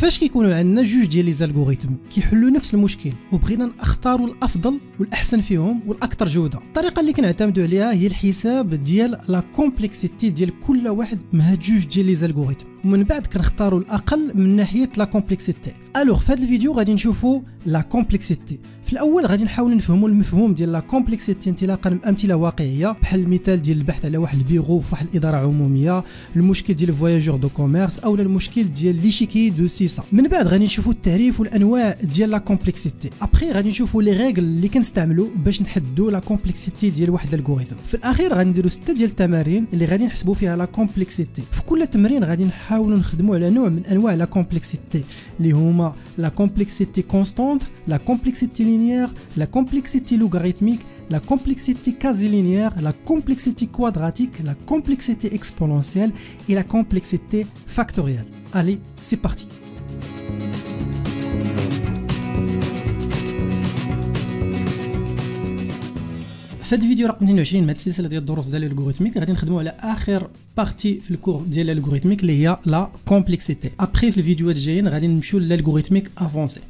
فاش كيكونوا عندنا جوج ديال لي زالغوريتم كيحلوا نفس المشكل وبغينا نختاروا الافضل والاحسن فيهم والاكثر جوده الطريقه اللي كنعتمدوا عليها هي الحساب ديال لا كومبلكسيتي ديال كل واحد من هاد جوج ديال لي زالغوريتم ومن بعد كنختاروا الاقل من ناحيه لا كومبلكسيتي الوغ في هذا الفيديو غادي نشوفوا لا كومبلكسيتي في الاول غادي نحاولوا نفهموا المفهوم ديال لا كومبلكسيتي انطلاقا من امثله واقعيه بحال المثال ديال البحث على واحد البيرو في واحد الاداره عموميه المشكل ديال فواياجور دو كوميرس اولا المشكل ديال ليشيكي دو سيسا من بعد غادي نشوفوا التعريف والانواع ديال لا كومبلكسيتي ابخي غادي نشوفوا لي ريغل اللي كنستعملوا باش نحددوا لا كومبلكسيتي ديال واحد الالغوريثم في الاخير نديروا سته ديال التمارين اللي غادي نحسبوا فيها لا كومبلكسيتي في كل تمرين غادي نحاول la complexité, la complexité constante, la complexité linéaire, la complexité logarithmique, la complexité quasi-linéaire, la complexité quadratique, la complexité exponentielle et la complexité factorielle. Allez c'est parti في هذا الفيديو رقم 22 من هذه السلسله ديال الدروس ديال الالغوريثميك غادي نخدموا على اخر بارتي في الكور ديال الالغوريثميك اللي هي لا كومبلكسيتي ابخي في الفيديوهات الجايين غادي نمشيو للالغوريثميك افونسي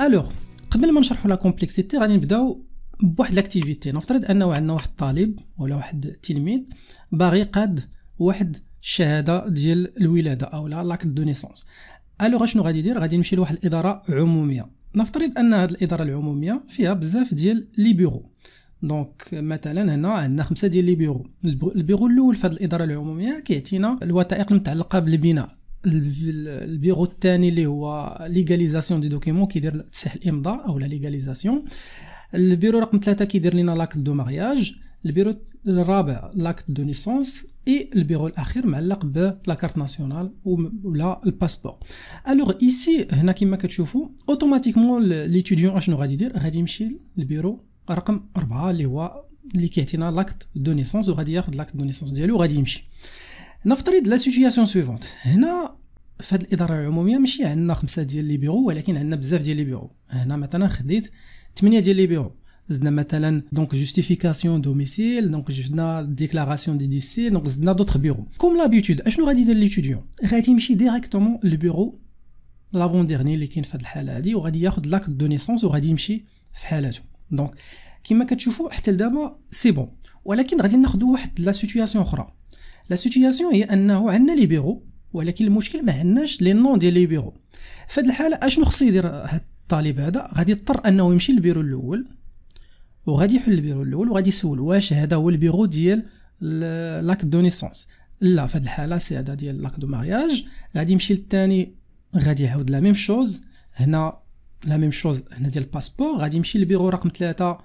الوغ قبل ما نشرحوا لا كومبلكسيتي غادي نبداو بواحد لاكتيفيتي نفترض انه عندنا واحد الطالب ولا واحد التلميذ باغي قاد واحد الشهاده ديال الولاده او لا لاكت دو نيسونس الوغ شنو غادي يدير غادي يمشي لواحد الاداره عموميه نفترض ان هذه الاداره العموميه فيها بزاف ديال لي بيرو دونك مثلا هنا عندنا خمسه ديال لي بيرو البيرو الاول في هذه الاداره العموميه كيعطينا الوثائق المتعلقه بالبناء البيرو الثاني اللي هو ليغاليزاسيون دي دوكيمون كيدير تصحيح الامضاء او لا ليغاليزاسيون البيرو رقم ثلاثة كيدير لنا لاكت دو مارياج البيرو الرابع لاكت دو نيسونس اي البيرو الاخير معلق بلاكارت ناسيونال ولا الباسبور الوغ ايسي هنا كما كتشوفوا اوتوماتيكمون ليتيديون اشنو غادي يدير غادي يمشي للبيرو رقم أربعة اللي هو اللي كيعطينا لاكت دو نيسونس وغادي ياخد لاكت دو نيسونس ديالو وغادي يمشي نفترض لا سيتياسيون سويفونت هنا في هذه الاداره العموميه ماشي عندنا خمسه ديال لي بيرو ولكن عندنا بزاف ديال لي بيرو هنا مثلا خديت 8 ديال لي بيرو زدنا مثلا دونك جوستيفيكاسيون دوميسيل دونك جبنا ديكلاراسيون دي ديسي دونك زدنا دوطخ بيرو كوم لابيتود اشنو غادي يدير ليتيديون غادي يمشي ديريكتومون للبيرو لافون ديرني اللي كاين في هذه الحاله هذه وغادي ياخذ لاكت دو نيسونس وغادي يمشي في حالته دونك كيما كتشوفوا حتى لدابا سي بون ولكن غادي ناخذ واحد لا سيتوياسيون اخرى لا سيتوياسيون هي انه عندنا لي بيرو ولكن المشكل ما عندناش لي نون ديال لي بيرو فهاد الحاله اشنو خصو يدير هاد الطالب هذا غادي يضطر انه يمشي للبيرو الاول وغادي يحل البيرو الاول وغادي يسول واش هذا هو البيرو ديال لاك دو نيسونس لا فهاد الحاله سي هذا ديال لاك دو مارياج غادي يمشي للثاني غادي يعاود لا ميم شوز هنا لا ميم شوز هنا ديال الباسبور غادي يمشي للبيرو رقم ثلاثة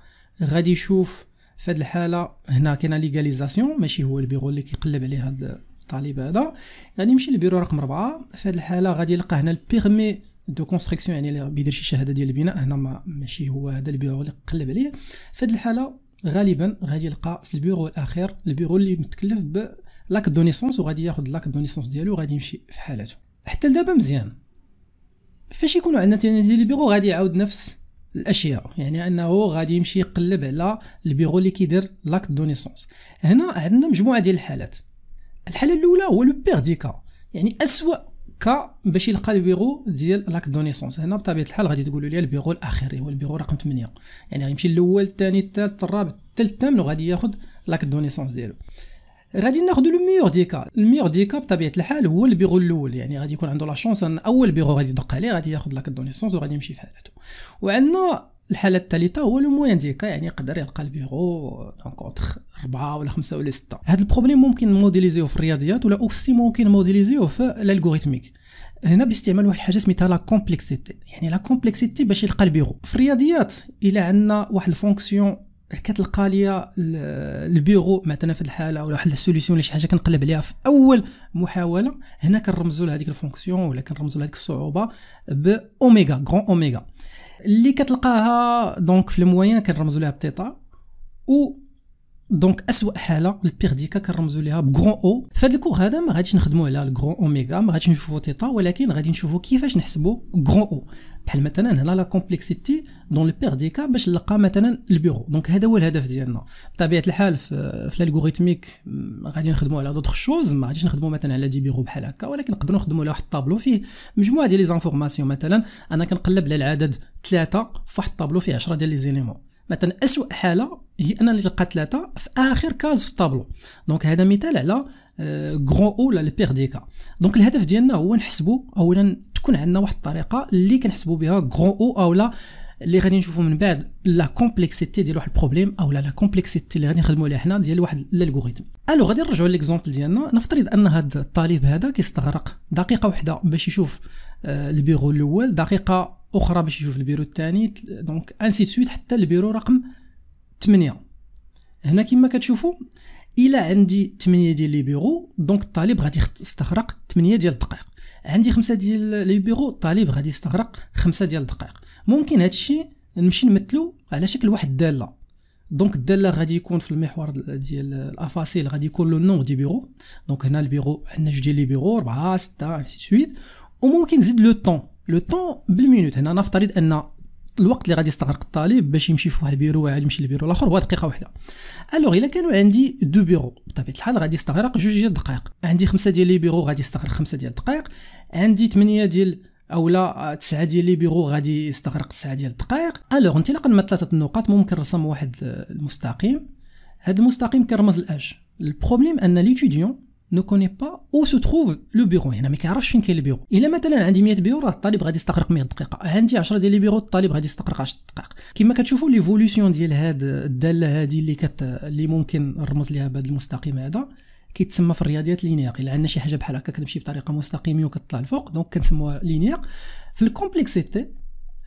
غادي يشوف في هذه الحاله هنا كاينه ليغاليزاسيون ماشي هو البيرو اللي كيقلب عليه هذا الطالب هذا غادي يمشي للبيرو رقم 4 في هذه الحاله غادي يلقى هنا البيغمي دو كونستركسيون يعني اللي بيدير شي شهاده ديال البناء هنا ما ماشي هو هذا البيرو اللي قلب عليه في هذه الحاله غالبا غادي يلقى في البيرو الاخير البيرو اللي متكلف بلاك دونيسونس وغادي ياخذ لاك دونيسونس ديالو وغادي يمشي في حالته حتى لدابا مزيان فاش يكون عندنا تيني ديال البيرو غادي يعاود نفس الاشياء يعني انه غادي يمشي يقلب على البيرو اللي كيدير لاكت دونيسونس هنا عندنا مجموعه ديال الحالات الحاله الاولى هو لو بير ديكا يعني اسوا كا باش يلقى البيرو ديال لاك دونيسونس هنا بطبيعه الحال غادي تقولوا لي البيرو الاخير هو البيرو رقم 8 يعني غيمشي الاول الثاني الثالث الرابع الثالث الثامن وغادي ياخذ لاك دونيسونس ديالو غادي ناخذ لو ميور ديكا الميور ديكا بطبيعه الحال هو البيغو الاول يعني غادي يكون عنده لا شونس ان اول بيغو غادي يدق عليه غادي ياخذ لاك دونيسونس وغادي يمشي في حالته وعندنا الحاله الثالثه هو لو موين ديكا يعني يقدر يلقى البيغو اونكونتر أربعة ولا خمسة ولا ستة هذا البروبليم ممكن موديليزيو في الرياضيات ولا اوسي ممكن موديليزيو في الالغوريتميك هنا باستعمال واحد الحاجه سميتها لا كومبلكسيتي يعني لا كومبلكسيتي باش يلقى البيغو في الرياضيات الى عندنا واحد الفونكسيون كتلقى لي البيرو مثلا في الحاله ولا واحد السوليسيون ولا شي حاجه كنقلب عليها في اول محاوله هنا كنرمزوا لهذيك الفونكسيون ولا كنرمزوا لهذيك الصعوبه باوميغا غران اوميغا اللي كتلقاها دونك في الموين كنرمزوا لها بتيتا و دونك اسوء حاله البيغ ديكا كنرمزوا ليها بغون او فهاد الكور هذا ما غاديش نخدموا على الكرون اوميغا ما غاديش نشوفوا تيتا ولكن غادي نشوفوا كيفاش نحسبوا كرون او بحال مثلا هنا لا كومبلكسيتي دون لو بيغ ديكا باش نلقى مثلا البيرو دونك هذا هو الهدف ديالنا بطبيعه الحال في الالغوريتميك غادي نخدموا على دوطخ شوز ما غاديش نخدموا مثلا على دي بيرو بحال هكا ولكن نقدروا نخدموا على واحد الطابلو فيه مجموعه ديال لي زانفورماسيون مثلا انا كنقلب على العدد ثلاثه في واحد الطابلو فيه 10 ديال لي زينيمون مثلا اسوء حاله هي انني تلقى ثلاثه في اخر كاز في الطابلو دونك هذا مثال على غرون آه، او لا بيغ ديكا دونك الهدف ديالنا هو نحسبوا اولا تكون عندنا واحد الطريقه اللي كنحسبوا بها غرون او او لا اللي غادي نشوفوا من بعد لا كومبلكسيتي ديال واحد البروبليم او لا لا كومبلكسيتي اللي غادي نخدموا عليها حنا ديال واحد الالغوريثم الو غادي نرجعوا ليكزومبل ديالنا نفترض ان هذا الطالب هذا كيستغرق دقيقه واحده باش يشوف آه، البيرو الاول دقيقه اخرى باش يشوف البيرو الثاني دونك انسي سويت حتى البيرو رقم 8 هنا كما كتشوفوا الى عندي 8 ديال لي بيرو دونك الطالب غادي يستغرق 8 ديال الدقائق عندي 5 ديال لي بيرو الطالب غادي يستغرق 5 ديال الدقائق ممكن هذا الشيء نمشي نمثلو على شكل واحد الداله دونك الداله غادي يكون في المحور ديال الافاصيل غادي يكون لو نون دي بيرو دونك هنا البيرو عندنا جوج ديال لي بيرو 4 6 انسي سويت وممكن نزيد لو طون لو طون بالمينوت هنا نفترض ان الوقت اللي غادي يستغرق الطالب باش يمشي في واحد البيرو وعاد يمشي للبيرو الاخر هو دقيقه واحده الوغ الا كانوا عندي دو بيرو بطبيعه الحال غادي يستغرق جوج ديال الدقائق عندي خمسه ديال لي بيرو غادي يستغرق خمسه ديال الدقائق عندي ثمانيه ديال اولا تسعة ديال لي بيرو غادي يستغرق تسعة ديال الدقائق الوغ انطلاقا من ثلاثه النقاط ممكن نرسم واحد المستقيم هذا المستقيم كرمز الاج البروبليم ان ليتوديون نو كوني با او سو تروف لو بيرو هنا ما كيعرفش فين كاين البيرو الا مثلا عندي 100 بيرو راه الطالب غادي يستغرق 100 دقيقه عندي 10 ديال البيرو الطالب غادي يستغرق 10 دقائق كما كتشوفوا ليفولوسيون ديال هاد الداله هادي اللي كت اللي ممكن نرمز لها بهذا المستقيم هذا كيتسمى في الرياضيات لينياق الا عندنا شي حاجه بحال هكا كتمشي بطريقه مستقيمه وكتطلع الفوق دونك كنسموها لينياق في الكومبلكسيتي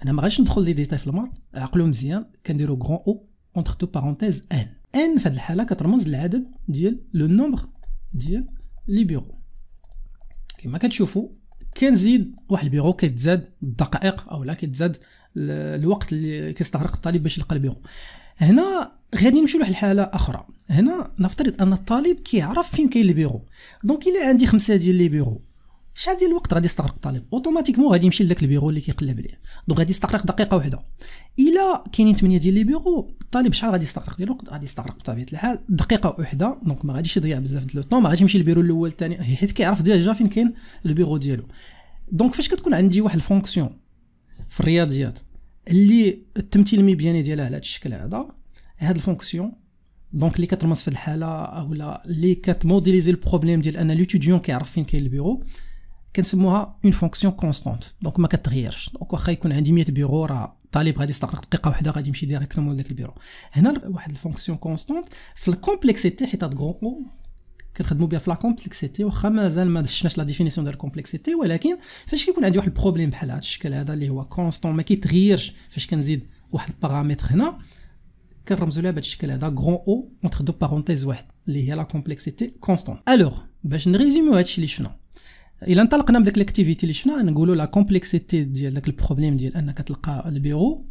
انا ما غاديش ندخل لي ديتاي في الماط عقلو مزيان كنديرو غون او اونتر تو بارونتيز ان ان في هذه الحاله كترمز للعدد ديال لو نومبر ديال لي بيرو كما كتشوفوا كنزيد واحد البيرو كيتزاد الدقائق اولا كيتزاد الوقت اللي كيستغرق الطالب باش يلقى البيرو هنا غادي نمشيو لواحد الحاله اخرى هنا نفترض ان الطالب كيعرف فين كاين البيرو دونك الا عندي خمسه ديال لي بيرو شحال ديال الوقت غادي يستغرق الطالب اوتوماتيكمون غادي يمشي لذاك البيرو اللي كيقلب عليه دونك غادي يستغرق دقيقه واحده الا كاينين 8 ديال لي بيرو الطالب شحال غادي يستغرق ديال الوقت غادي يستغرق بطبيعه الحال دقيقه واحده دونك ما غاديش يضيع بزاف ديال الوقت ما غاديش يمشي للبيرو الاول الثاني حيت كيعرف ديجا فين كاين البيرو ديالو دونك فاش كتكون عندي واحد الفونكسيون في الرياضيات اللي التمثيل المبياني ديالها على هذا الشكل هذا هاد الفونكسيون دونك اللي كترمز في الحاله اولا اللي كتموديليزي البروبليم ديال ان ليتيديون كيعرف فين كاين البيرو كنسموها اون فونكسيون كونستانت دونك ما كتغيرش دونك واخا يكون عندي 100 بيرو راه طالب غادي يستغرق دقيقه واحده غادي يمشي ديريكتومون لذاك البيرو هنا واحد الفونكسيون كونستانت في الكومبلكسيتي حيت او كنخدموا بها في لا كومبلكسيتي واخا مازال ما شفناش لا ديفينيسيون ديال الكومبلكسيتي ولكن فاش كيكون عندي واحد البروبليم بحال هذا الشكل هذا اللي هو كونستون ما كيتغيرش فاش كنزيد واحد البارامتر هنا كنرمزوا لها بهذا الشكل هذا غرون او اونتر دو بارونتيز واحد اللي هي لا كومبلكسيتي كونستون الوغ باش نريزيمو هادشي اللي شفنا الا انطلقنا من ديك الاكتيفيتي اللي شفنا نقولوا لا كومبلكسيتي ديال داك البروبليم ديال انك تلقى البيرو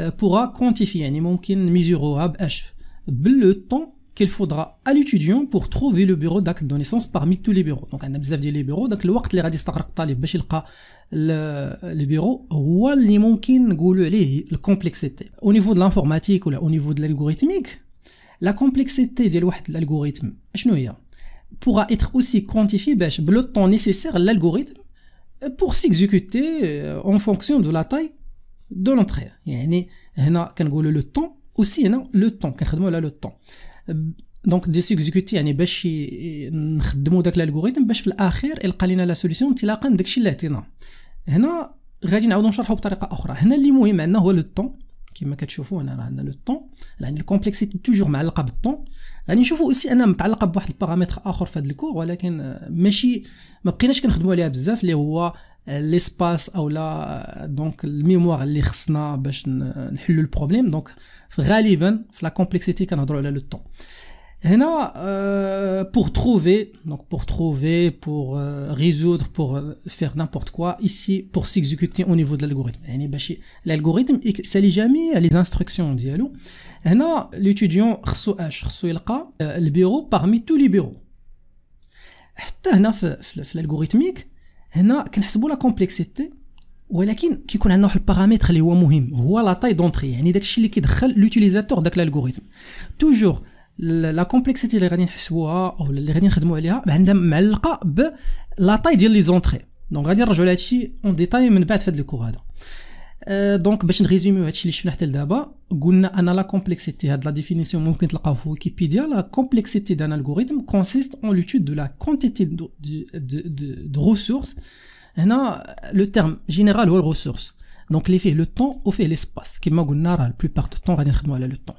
بوغا آه، كونتيفي يعني ممكن ميزوروها باش بلو طون كيل فودرا ا لوتيديون بوغ تروفي لو بيرو داك دونيسونس باغمي تو لي بيرو دونك عندنا بزاف ديال لي بيرو داك الوقت اللي غادي يستغرق الطالب باش يلقى البيرو آه، هو اللي ممكن نقولوا عليه الكومبلكسيتي. او نيفو د لانفورماتيك ولا او نيفو د لالغوريتميك لا كومبلكسيتي ديال واحد الالغوريتم شنو هي؟ pourra être aussi quantifié ben, le temps nécessaire à l'algorithme euh, pour s'exécuter euh, en fonction de la taille de l'entrée. le temps aussi le temps le temps euh, donc de s'exécuter يعني باش نخدموا il y a في الاخير لا il هنا غادي بطريقه اخرى هنا اللي مهم عندنا هو لو طون كما كتشوفوا هنا راه عندنا لو طون يعني الكومبلكسيتي توجور معلقه بالطون غادي يعني نشوفوا اوسي انها متعلقه بواحد البارامتر اخر في هذا الكور ولكن آه، ماشي ما بقيناش كنخدموا عليها بزاف اللي هو ليسباس آه، او لا دونك آه، الميموار اللي خصنا باش نحلوا البروبليم دونك غالبا في لا كومبلكسيتي كنهضروا على لو طون Euh, pour trouver, donc pour trouver, pour euh, résoudre, pour euh, faire n'importe quoi, ici, pour s'exécuter au niveau de l'algorithme. L'algorithme, ça ne jamais les instructions, on dit. Et l'étudiant, le bureau parmi tous les bureaux. Et là, l'algorithmique, et là, la complexité. ولكن qui عندنا واحد الباراميتر اللي هو مهم هو d'entrée. Il y يعني داكشي اللي كيدخل l'utilisateur داك l'algorithme. Toujours. La complexité des l'on de trouver, ou que de va travailler sur, est liée à la taille des entrées. Donc, ce que je vais expliquer en détail après la fin de cette courbe. Donc, pour résumer ce que j'ai dit tout à l'heure, on a la complexité, de la définition que l'on peut trouver sur Wikipédia, la complexité d'un algorithme consiste en l'étude de la quantité de ressources. Ici, le terme général est la ressource. Donc, c'est le temps ou l'espace. Comme on l'a plupart du temps, on de travailler sur le temps.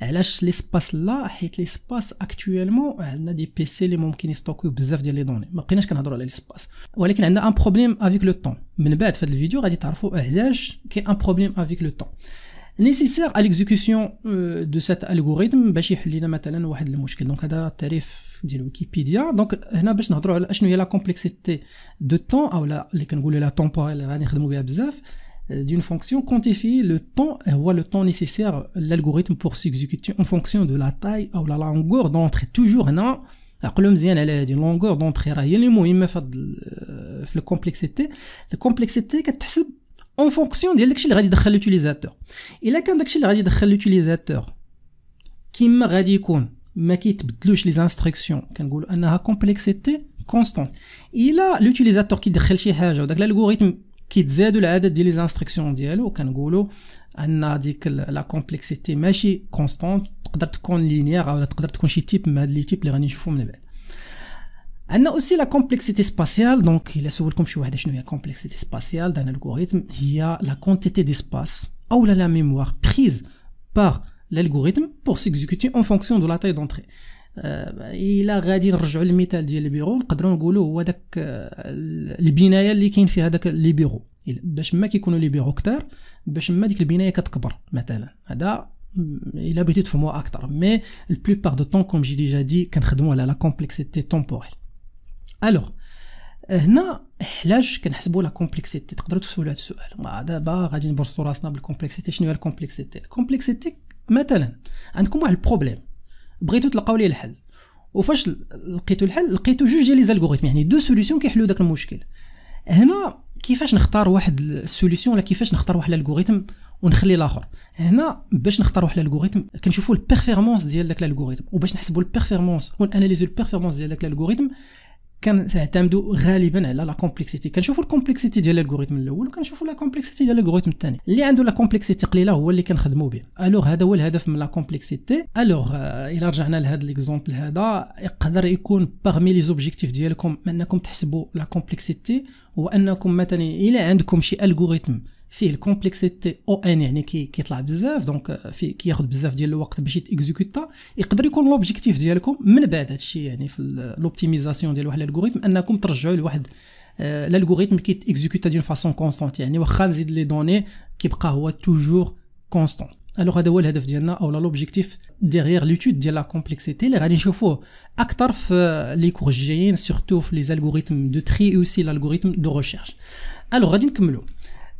علاش ليسباس لا حيت ليسباس سباس اكطويلمون عندنا دي بي سي اللي ممكن يستوكيو بزاف ديال لي دوني ما بقيناش كنهضروا على ليسباس ولكن عندنا ان بروبليم افيك لو طون من بعد في هذا الفيديو غادي تعرفوا علاش كاين ان بروبليم افيك لو طون نيسيسير على ليكزيكسيون دو سات الغوريثم باش يحل لنا مثلا واحد المشكل دونك هذا التعريف ديال ويكيبيديا دونك هنا باش نهضروا على شنو هي لا كومبلكسيتي دو طون او اللي كنقولوا لا طومبوريل غادي نخدموا بها بزاف Euh, d'une fonction quantifiée le temps et euh, voit le temps nécessaire l'algorithme pour s'exécuter en fonction de la taille ou la longueur d'entrée toujours hein, non alors elle a une longueur d'entrée hein. il y a les mots la euh, complexité la complexité en fonction de داكشي اللي غادي l'utilisateur y a quand داكشي اللي غادي l'utilisateur كيما غادي يكون ما les instructions a une complexité constante il a l'utilisateur qui dit quelque chose donc l'algorithme qui a été les instructions mondiales, qui a que la complexité constante, linéaire, ou dans les types type les types qui sont les types. Il y a aussi la complexité spatiale, donc il y a la complexité spatiale dans l'algorithme, il y a la quantité d'espace ou oh la mémoire prise par l'algorithme pour s'exécuter en fonction de la taille d'entrée. آه، الا غادي نرجعوا للمثال ديال البيرو نقدروا نقولوا هو داك آه، البنايه اللي كاين فيها داك لي بيرو باش ما كيكونوا لي بيرو كثار باش ما ديك البنايه كتكبر مثلا هذا الا بغيتو تفهموا اكثر مي بار دو طون كوم جي ديجا دي كنخدموا على لا كومبلكسيتي تومبوريل الوغ هنا علاش كنحسبوا لا كومبلكسيتي تقدروا تسولوا هذا السؤال دابا غادي نبرصوا راسنا بالكومبلكسيتي شنو هي الكومبلكسيتي الكومبلكسيتي مثلا عندكم واحد البروبليم بغيتو تلقاو ليه الحل وفاش لقيتو الحل لقيتو جوج ديال لي زالغوريثم يعني دو سوليسيون كيحلو داك المشكل هنا كيفاش نختار واحد السوليسيون ولا كيفاش نختار واحد الالغوريثم ونخلي الاخر هنا باش نختار واحد الالغوريثم كنشوفوا البيرفورمانس ديال داك الالغوريثم وباش نحسبوا البيرفورمانس وناناليزو البيرفورمانس ديال داك الالغوريثم كنعتمدوا غالبا على لا كومبلكسيتي كنشوفوا الكومبلكسيتي ديال الالغوريثم الاول وكنشوفوا لا كومبلكسيتي ديال الالغوريثم الثاني اللي عنده لا كومبلكسيتي قليله هو اللي كنخدموا به الوغ هذا هو الهدف من لا كومبلكسيتي الوغ آه، الا رجعنا لهذا ليكزومبل هذا يقدر يكون باغمي لي زوبجيكتيف ديالكم انكم تحسبوا لا كومبلكسيتي وانكم مثلا الا عندكم شي الغوريثم فيه الكومبلكسيتي او ان يعني كي كيطلع بزاف دونك آه، في ياخذ بزاف ديال الوقت باش يتيكزيكوتا يقدر يكون لوبجيكتيف ديالكم من بعد هادشي يعني في لوبتيميزاسيون ديال واحد الالغوريثم انكم ترجعوا لواحد آه، الالغوريثم كيتيكزيكوتا دون فاسون كونستانت يعني واخا نزيد لي دوني كيبقى هو توجور كونستانت الوغ هذا هو الهدف ديالنا او لوبجيكتيف ديغيغ لوتود ديال لا كومبلكسيتي اللي غادي نشوفوه اكثر في آه، لي كور جايين سيرتو في لي الغوريثم دو تري اوسي الغوريثم دو ريشيرش الوغ غادي نكملوا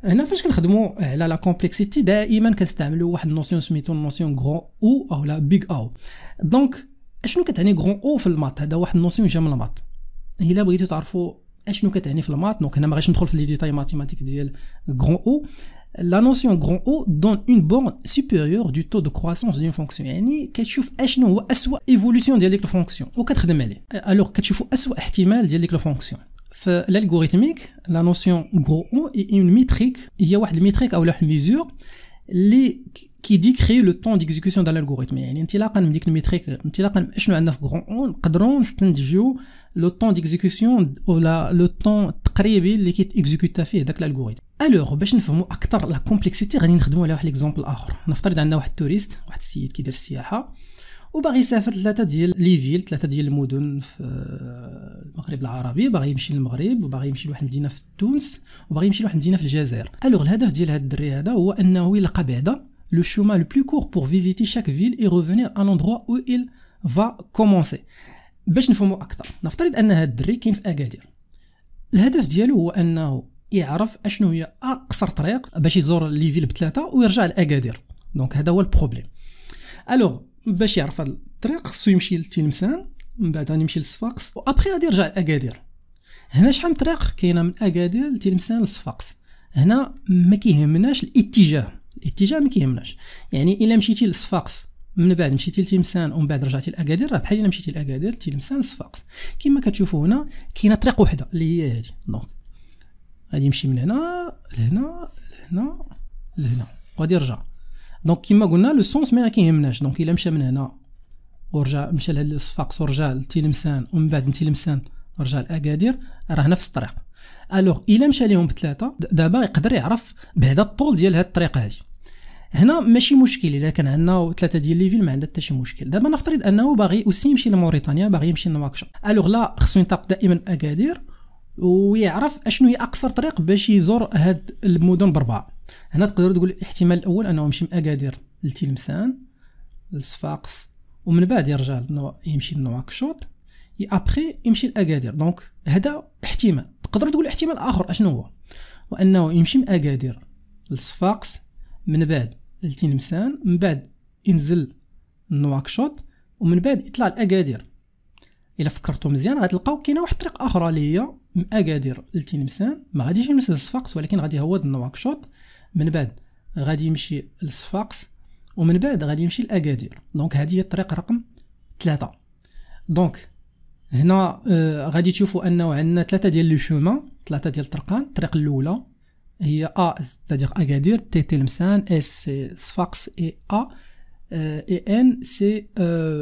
هنا فاش كنخدموا على لا كومبلكسيتي دائما كنستعملوا واحد النوسيون سميتو النوسيون غرون او او لا بيغ او دونك اشنو كتعني غرون او في المات هذا واحد النوسيون جا من المات الا بغيتو تعرفوا اشنو كتعني في المات دونك هنا ما غاديش ندخل في لي ديتاي ماتيماتيك ديال غرون او لا نوسيون غرون او دون اون بورن سوبيريور دو تو دو كرواسونس دون فونكسيون يعني كتشوف اشنو هو اسوا ايفولوسيون ديال ديك الفونكسيون وكتخدم عليه الوغ كتشوفوا اسوا احتمال ديال ديك الفونكسيون في الالغوريثميك لا نوسيون غرو او اي اون ميتريك هي واحد الميتريك او لوح ميزور اللي كيديكري لو طون ديكزيكسيون ديال الالغوريثم يعني انطلاقا من ديك الميتريك انطلاقا شنو عندنا في غرون او نقدروا نستنتجو لو طون ديكزيكسيون او لو طون التقريبي اللي كيتيكزيكوتا فيه داك الالغوريثم الوغ باش نفهموا اكثر لا كومبلكسيتي غادي نخدموا على واحد ليكزومبل اخر نفترض عندنا واحد توريست واحد السيد كيدير السياحه وباغي يسافر ثلاثه ديال لي فيل ثلاثه ديال المدن في المغرب العربي باغي يمشي للمغرب وباغي يمشي لواحد المدينه في تونس وباغي يمشي لواحد المدينه في الجزائر الوغ الهدف ديال هاد الدري هذا هو انه يلقى بعدا لو شومان لو بلو كور بور فيزيتي شاك فيل اي ريفونير ان لوندروا او إل فا كومونسي باش نفهمو اكثر نفترض ان هاد الدري كاين في اكادير الهدف ديالو هو انه يعرف اشنو هي اقصر طريق باش يزور لي فيل بثلاثه ويرجع لاكادير دونك هذا هو البروبليم الوغ باش يعرف هاد الطريق خصو يمشي لتلمسان من بعد غادي يمشي و وابخي غادي يرجع لاكادير هنا شحال من طريق كاينه من اكادير لتلمسان لصفاقس هنا ما كيهمناش الاتجاه الاتجاه ما كيهمناش يعني الا مشيتي لصفاقس من بعد مشيتي لتلمسان ومن بعد رجعتي لاكادير راه بحال الا مشيتي لاكادير تلمسان لصفاقس كما كتشوفوا هنا كاينه طريق وحده اللي هي هذه دونك غادي يمشي من هنا لهنا لهنا لهنا وغادي يرجع دونك كيما قلنا لو سونس ما كيهمناش دونك الا مشى من هنا ورجع مشى لهاد الصفاقس ورجع لتلمسان ومن بعد من تلمسان رجع لاكادير راه نفس الطريق الوغ الا مشى ليهم بثلاثه دابا يقدر يعرف بهذا الطول ديال هاد الطريق هادي هنا ماشي مشكل اذا كان عندنا ثلاثه ديال ليفيل ما عندها حتى شي مشكل دابا نفترض انه باغي اوسي يمشي لموريتانيا باغي يمشي لنواكشوط الوغ لا خصو ينطلق دائما اكادير ويعرف اشنو هي اقصر طريق باش يزور هاد المدن بربعه هنا تقدر تقول الاحتمال الاول انه يمشي من اكادير لتلمسان لصفاقس ومن بعد يرجع لنو... يمشي لنواكشوط ابخي يمشي لاكادير دونك هذا احتمال تقدر تقول احتمال اخر اشنو هو وانه يمشي من اكادير لصفاقس من بعد لتلمسان من بعد ينزل لنواكشوط ومن بعد يطلع لاكادير الا فكرتو مزيان غتلقاو كاينه واحد الطريق اخرى اللي هي من اكادير لتلمسان ما غاديش يمس لصفاقس ولكن غادي يهود لنواكشوط من بعد غادي يمشي لصفاقس ومن بعد غادي يمشي لاكادير دونك هذه هي الطريق رقم ثلاثة دونك هنا آه غادي تشوفوا انه عندنا ثلاثه ديال لو شومان ثلاثه ديال الطرقان الطريق الاولى هي ا ستادير اكادير تي تلمسان اس صفاقس اي ا آه، اي آه، ان سي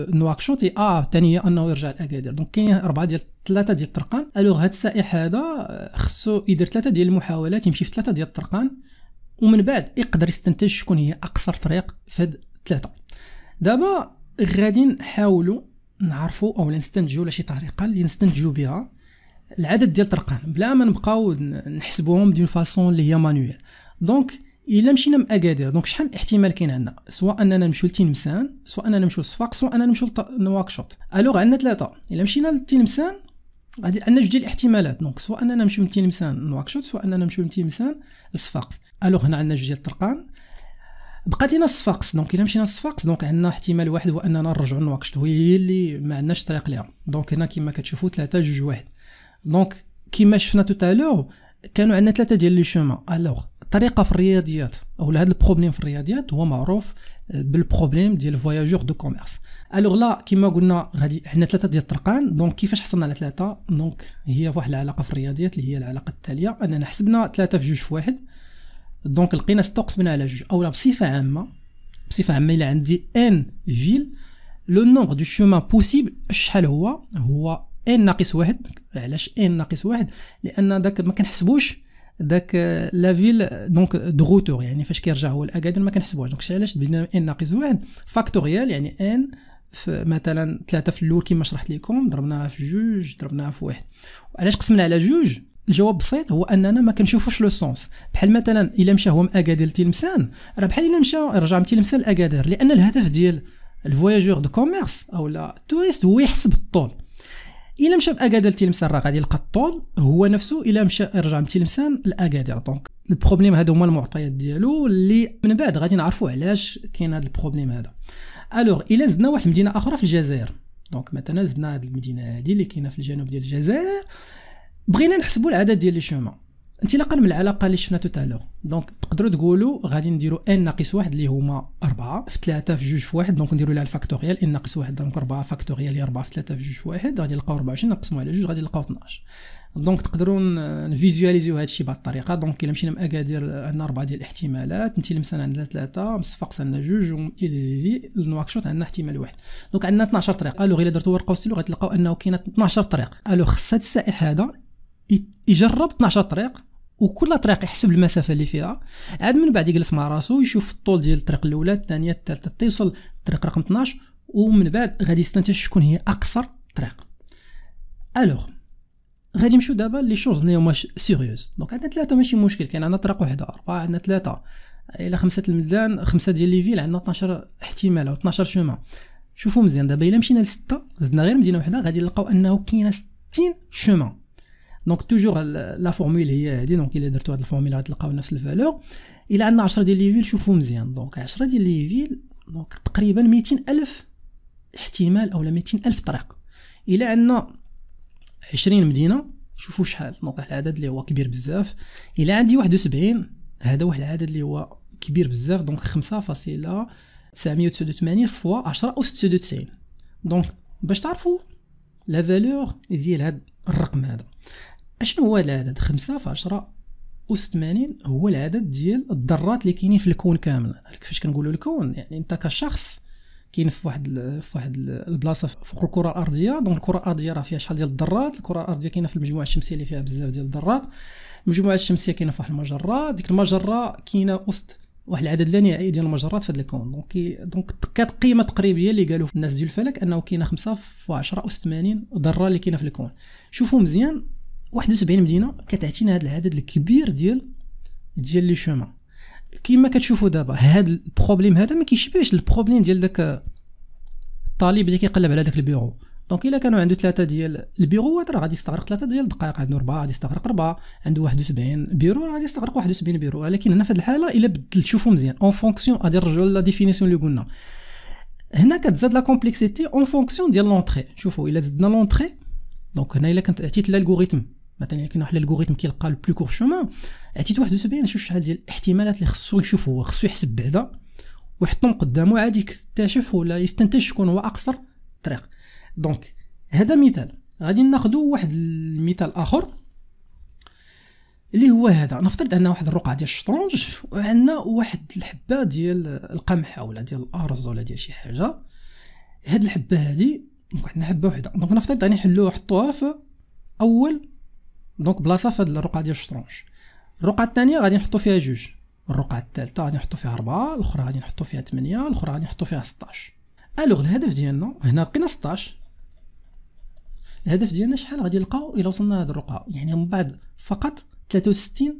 نواكشوط اي ا ثانيه انه يرجع لاكادير دونك كاين اربعه ديال ثلاثه ديال الطرقان الوغ هاد السائح هذا آه، خصو يدير ثلاثه ديال المحاولات يمشي في ثلاثه ديال الطرقان ومن بعد يقدر يستنتج شكون هي اقصر طريق في هاد ثلاثه دابا غادي نحاولوا نعرفوا او نستنتجوا شي طريقه اللي نستنتجوا بها العدد ديال الطرقان بلا ما نبقاو نحسبوهم دون فاسون اللي هي مانويل دونك الا مشينا من اكادير دونك شحال من احتمال كاين عندنا سواء اننا نمشيو لتلمسان سواء اننا نمشيو لصفاقس سواء اننا نمشيو لنواكشوط الوغ عندنا ثلاثه الا مشينا لتلمسان غادي عندنا جوج ديال الاحتمالات دونك سواء اننا نمشيو من تلمسان لنواكشوط سواء اننا نمشيو من تلمسان لصفاقس الوغ هنا عندنا جوج ديال الطرقان بقات لينا صفاقس دونك الا مشينا للصفاقس دونك عندنا احتمال واحد هو اننا نرجعو لنواكشوط وهي اللي ما عندناش طريق ليها دونك هنا كما كتشوفوا ثلاثة جوج واحد دونك كما شفنا توتالور كانوا عندنا ثلاثه ديال لي شومان الوغ الطريقه في الرياضيات او هذا البروبليم في الرياضيات هو معروف آه، بالبروبليم ديال فواياجور دو كوميرس الوغ لا كيما قلنا غادي حنا ثلاثه ديال الطرقان دونك كيفاش حصلنا على ثلاثه دونك هي واحد العلاقه في الرياضيات اللي هي العلاقه التاليه اننا حسبنا ثلاثه في جوج في واحد دونك لقينا 6 قسمنا على جوج اولا بصفه عامه بصفه عامه الا عندي ان فيل لو نومبر دو شومان بوسيبل شحال هو هو ان ناقص واحد علاش ان ناقص واحد لان داك ما كنحسبوش ذاك لا فيل دونك دو روتور يعني فاش كيرجع هو الاكادير ما كنحسبوهاش دونك علاش بدينا ان ناقص واحد فاكتوريال يعني ان مثلا ثلاثة في الاول كما شرحت لكم ضربناها في جوج ضربناها في واحد علاش قسمنا على جوج الجواب بسيط هو اننا ما كنشوفوش لو سونس بحال مثلا الا مشى هو من اكادير لتلمسان راه بحال الا مشى رجع من تلمسان لاكادير لان الهدف ديال الفواياجور دو كوميرس او لا التوريست هو يحسب الطول الا مشى باكادير تلمسان راه غادي يلقى الطول هو نفسه الا مشى رجع من تلمسان لاكادير دونك البروبليم هادو هما المعطيات ديالو اللي من بعد غادي نعرفوا علاش كاين هذا البروبليم هذا الوغ الا زدنا واحد المدينه اخرى في الجزائر دونك مثلا زدنا هذه المدينه هذه اللي كاينه في الجنوب ديال الجزائر بغينا نحسبوا العدد ديال لي شومان انطلاقا من العلاقه اللي شفنا توتالور دونك تقدروا تقولوا غادي نديروا ان ناقص واحد اللي هما أربعة في ثلاثة في جوج في واحد دونك نديروا لها الفاكتوريال ان ناقص واحد دونك أربعة فاكتوريال أربعة في ثلاثة في جوج في واحد غادي نلقاو 24 نقسموا على جوج غادي نلقاو 12 دونك تقدروا نفيزواليزيو هذا الشيء بهذه الطريقه دونك الا مشينا مأكادير اكادير عندنا اربعه ديال الاحتمالات مثلمسان عندنا ثلاثه مصفقس عندنا جوج وإليزي نواكشوط عندنا احتمال واحد دونك عندنا 12 طريق الوغ الا درتوا ورقه وسلو غتلقاو انه كاينه 12 طريق الوغ خص هذا السائح هذا يجرب 12 طريق وكل طريق يحسب المسافه اللي فيها عاد من بعد يجلس مع راسو يشوف الطول ديال الطريق الاولى الثانيه الثالثه تيوصل الطريق رقم 12 ومن بعد غادي يستنتج شكون هي اقصر طريق الوغ غادي نمشيو دابا لي شوز اللي هما سيريوز دونك عندنا ثلاثه ماشي مشكل كاين عندنا طريق وحده اربعه عندنا ثلاثه الى خمسه الميدان خمسه ديال لي فيل عندنا 12 احتمال او 12 شومان شوفوا مزيان دابا الا مشينا لسته زدنا غير مدينه وحده غادي نلقاو انه كاينه 60 شومان دونك توجور لا فورمول هي هذه دونك الا درتو هاد الفورمول غتلقاو نفس الفالور الا عندنا 10 ديال ليفيل شوفوا مزيان دونك 10 ديال ليفيل دونك تقريبا 200 الف احتمال اولا 200 الف طريق الا عندنا 20 مدينه شوفوا شحال دونك العدد اللي هو كبير بزاف الا عندي 71 هذا واحد العدد اللي هو كبير بزاف دونك 5.989 فوا 10 او 96 دونك باش تعرفوا لا فالور ديال هاد الرقم هذا اشنو هو العدد خمسة في عشرة أس هو العدد ديال الذرات اللي كاينين في الكون كامل كيفاش كنقولوا الكون يعني انت كشخص كاين في واحد في واحد البلاصه فوق الكره الارضيه دونك الكره الارضيه راه فيها شحال ديال الذرات الكره الارضيه كاينه في المجموعه الشمسيه اللي فيها بزاف ديال الذرات المجموعه الشمسيه كاينه في واحد المجره ديك المجره كاينه وسط واحد العدد لا نهائي ديال المجرات في هذا الكون دونك دونك كانت قيمه تقريبيه اللي قالوا الناس ديال الفلك انه كاينه 5 في 10 اس 80 ذره اللي كاينه في الكون شوفوا مزيان 71 مدينه كتعطينا هذا العدد الكبير ديال ديال لي شومان كما كتشوفوا دابا هاد البروبليم هذا ما كيشبهش البروبليم ديال داك الطالب اللي كيقلب على داك البيرو دونك الا كانوا عنده ثلاثه ديال البيرو راه غادي يستغرق ثلاثه ديال الدقائق عنده اربعه غادي يستغرق اربعه عنده 71 بيرو غادي يستغرق 71 بيرو ولكن هنا في هذه الحاله الا بدلت شوفوا مزيان اون فونكسيون غادي نرجعوا لا ديفينيسيون اللي قلنا هنا كتزاد لا كومبلكسيتي اون فونكسيون ديال لونتري شوفوا الا زدنا لونتري دونك هنا الا كنت عطيت الالغوريثم مثلا كنا واحد الالغوريثم كيلقى لو بلو كور شومان عطيت واحد 71 شوف شحال ديال الاحتمالات اللي خصو يشوف هو خصو يحسب بعدا ويحطهم قدامه عادي يكتشف ولا يستنتج شكون هو اقصر طريق دونك هذا مثال غادي ناخذ واحد المثال اخر اللي هو هذا نفترض عندنا واحد الرقعه ديال الشطرنج وعندنا واحد الحبه ديال القمح ولا ديال الارز ولا ديال شي حاجه هاد الحبه هادي دونك عندنا حبه وحده دونك نفترض غادي نحلوها نحطوها في اول دونك بلاصه في هذه الرقعه ديال الشطرنج الرقعه الثانيه غادي نحطو فيها جوج الرقعه الثالثه غادي نحطو فيها 4 الاخرى غادي نحطو فيها 8 الاخرى غادي نحطو فيها 16 الوغ الهدف ديالنا هنا لقينا 16 الهدف ديالنا شحال غادي نلقاو الى وصلنا لهاد الرقعه يعني من بعد فقط 63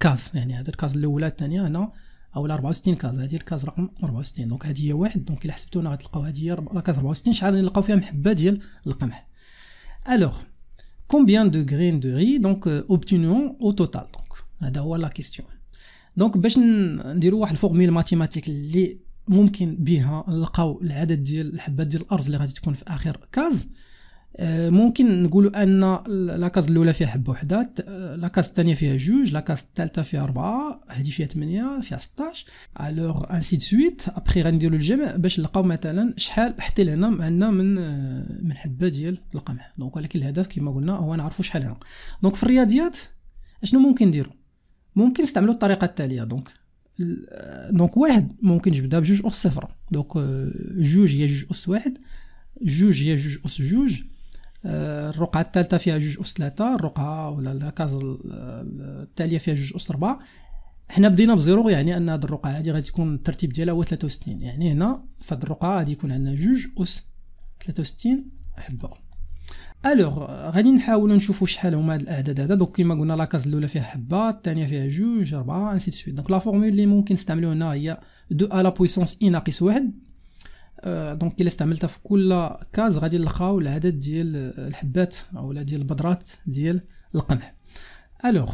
كاز يعني هذا الكاز الاولى الثانيه هنا او 64 كاز هذه الكاز رقم 64 دونك هذه هي واحد دونك الا حسبتونا غتلقاو هذه هي كاز 64 شحال غادي نلقاو فيها محبه ديال القمح الوغ combien de graines de riz donc euh, obtenons au total donc c'est هو لا donc دونك باش نديروا واحد الفورميل ماتيماتيك اللي ممكن بها نلقاو العدد ديال الحبات ديال الارز اللي غادي تكون في اخر كاز آه، ممكن نقولوا ان لاكاز الاولى فيها حبه وحده آه، لاكاز الثانيه فيها جوج لاكاز الثالثه فيها اربعه هذه فيها 8 فيها 16 الوغ انسي سويت ابخي غنديروا الجمع باش نلقاو مثلا شحال حتى لهنا عندنا من آه، من حبه ديال القمح دونك ولكن الهدف كما قلنا هو نعرفوا شحال هنا دونك في الرياضيات اشنو ممكن نديروا ممكن نستعملوا الطريقه التاليه دونك دونك واحد ممكن نجبدها بجوج اس صفر دونك جوج هي جوج اس واحد جوج هي جوج اس جوج الرقعة الثالثة فيها جوج أس ثلاثة الرقعة ولا الكاز التالية فيها جوج أس ربعة حنا بدينا بزيرو يعني ان هاد الرقعة هادي غادي تكون الترتيب ديالها هو 63 يعني هنا في هذه الرقعة غادي يكون عندنا جوج أس 63 حبة الوغ غادي نحاولوا نشوفوا شحال هما هاد الاعداد هذا دونك كيما قلنا لاكاز الاولى فيها حبه الثانيه فيها جوج اربعه انسي دو سويت دونك لا فورمول اللي ممكن نستعملو هنا هي دو ا لا بويسونس اي ناقص واحد آه، دونك الا استعملتها في كل كاز غادي نلقاو العدد ديال الحبات اولا ديال البذرات ديال القمح الوغ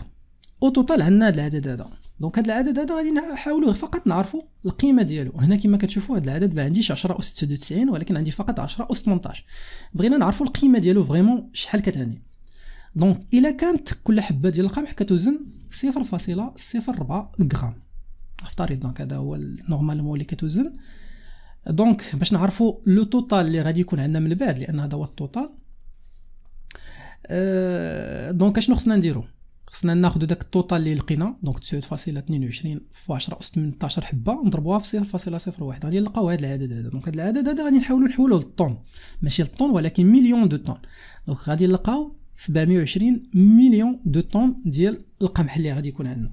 او توتال عندنا هذا العدد هذا دونك هذا العدد هذا غادي نحاولوا فقط نعرفوا القيمه ديالو هنا كما كتشوفوا هذا العدد ما عنديش 10 اس 96 ولكن عندي فقط 10 اس 18 بغينا نعرفوا القيمه ديالو فريمون شحال كتعني دونك الا كانت كل حبه ديال القمح كتوزن 0.04 غرام نفترض دونك هذا هو نورمالمون اللي كتوزن دونك باش نعرفوا لو توتال اللي غادي يكون عندنا من بعد لان هذا هو التوتال أه دونك اشنو خصنا نديرو خصنا ناخذ داك التوتال اللي لقينا دونك 9.22 في 10 اس 18 حبه نضربوها في 0.01 غادي نلقاو هذا العدد هذا دونك هذا العدد هذا غادي نحاولوا نحولوه للطون ماشي للطون ولكن مليون دو طون دونك غادي نلقاو 720 مليون دو طون ديال القمح اللي غادي يكون عندنا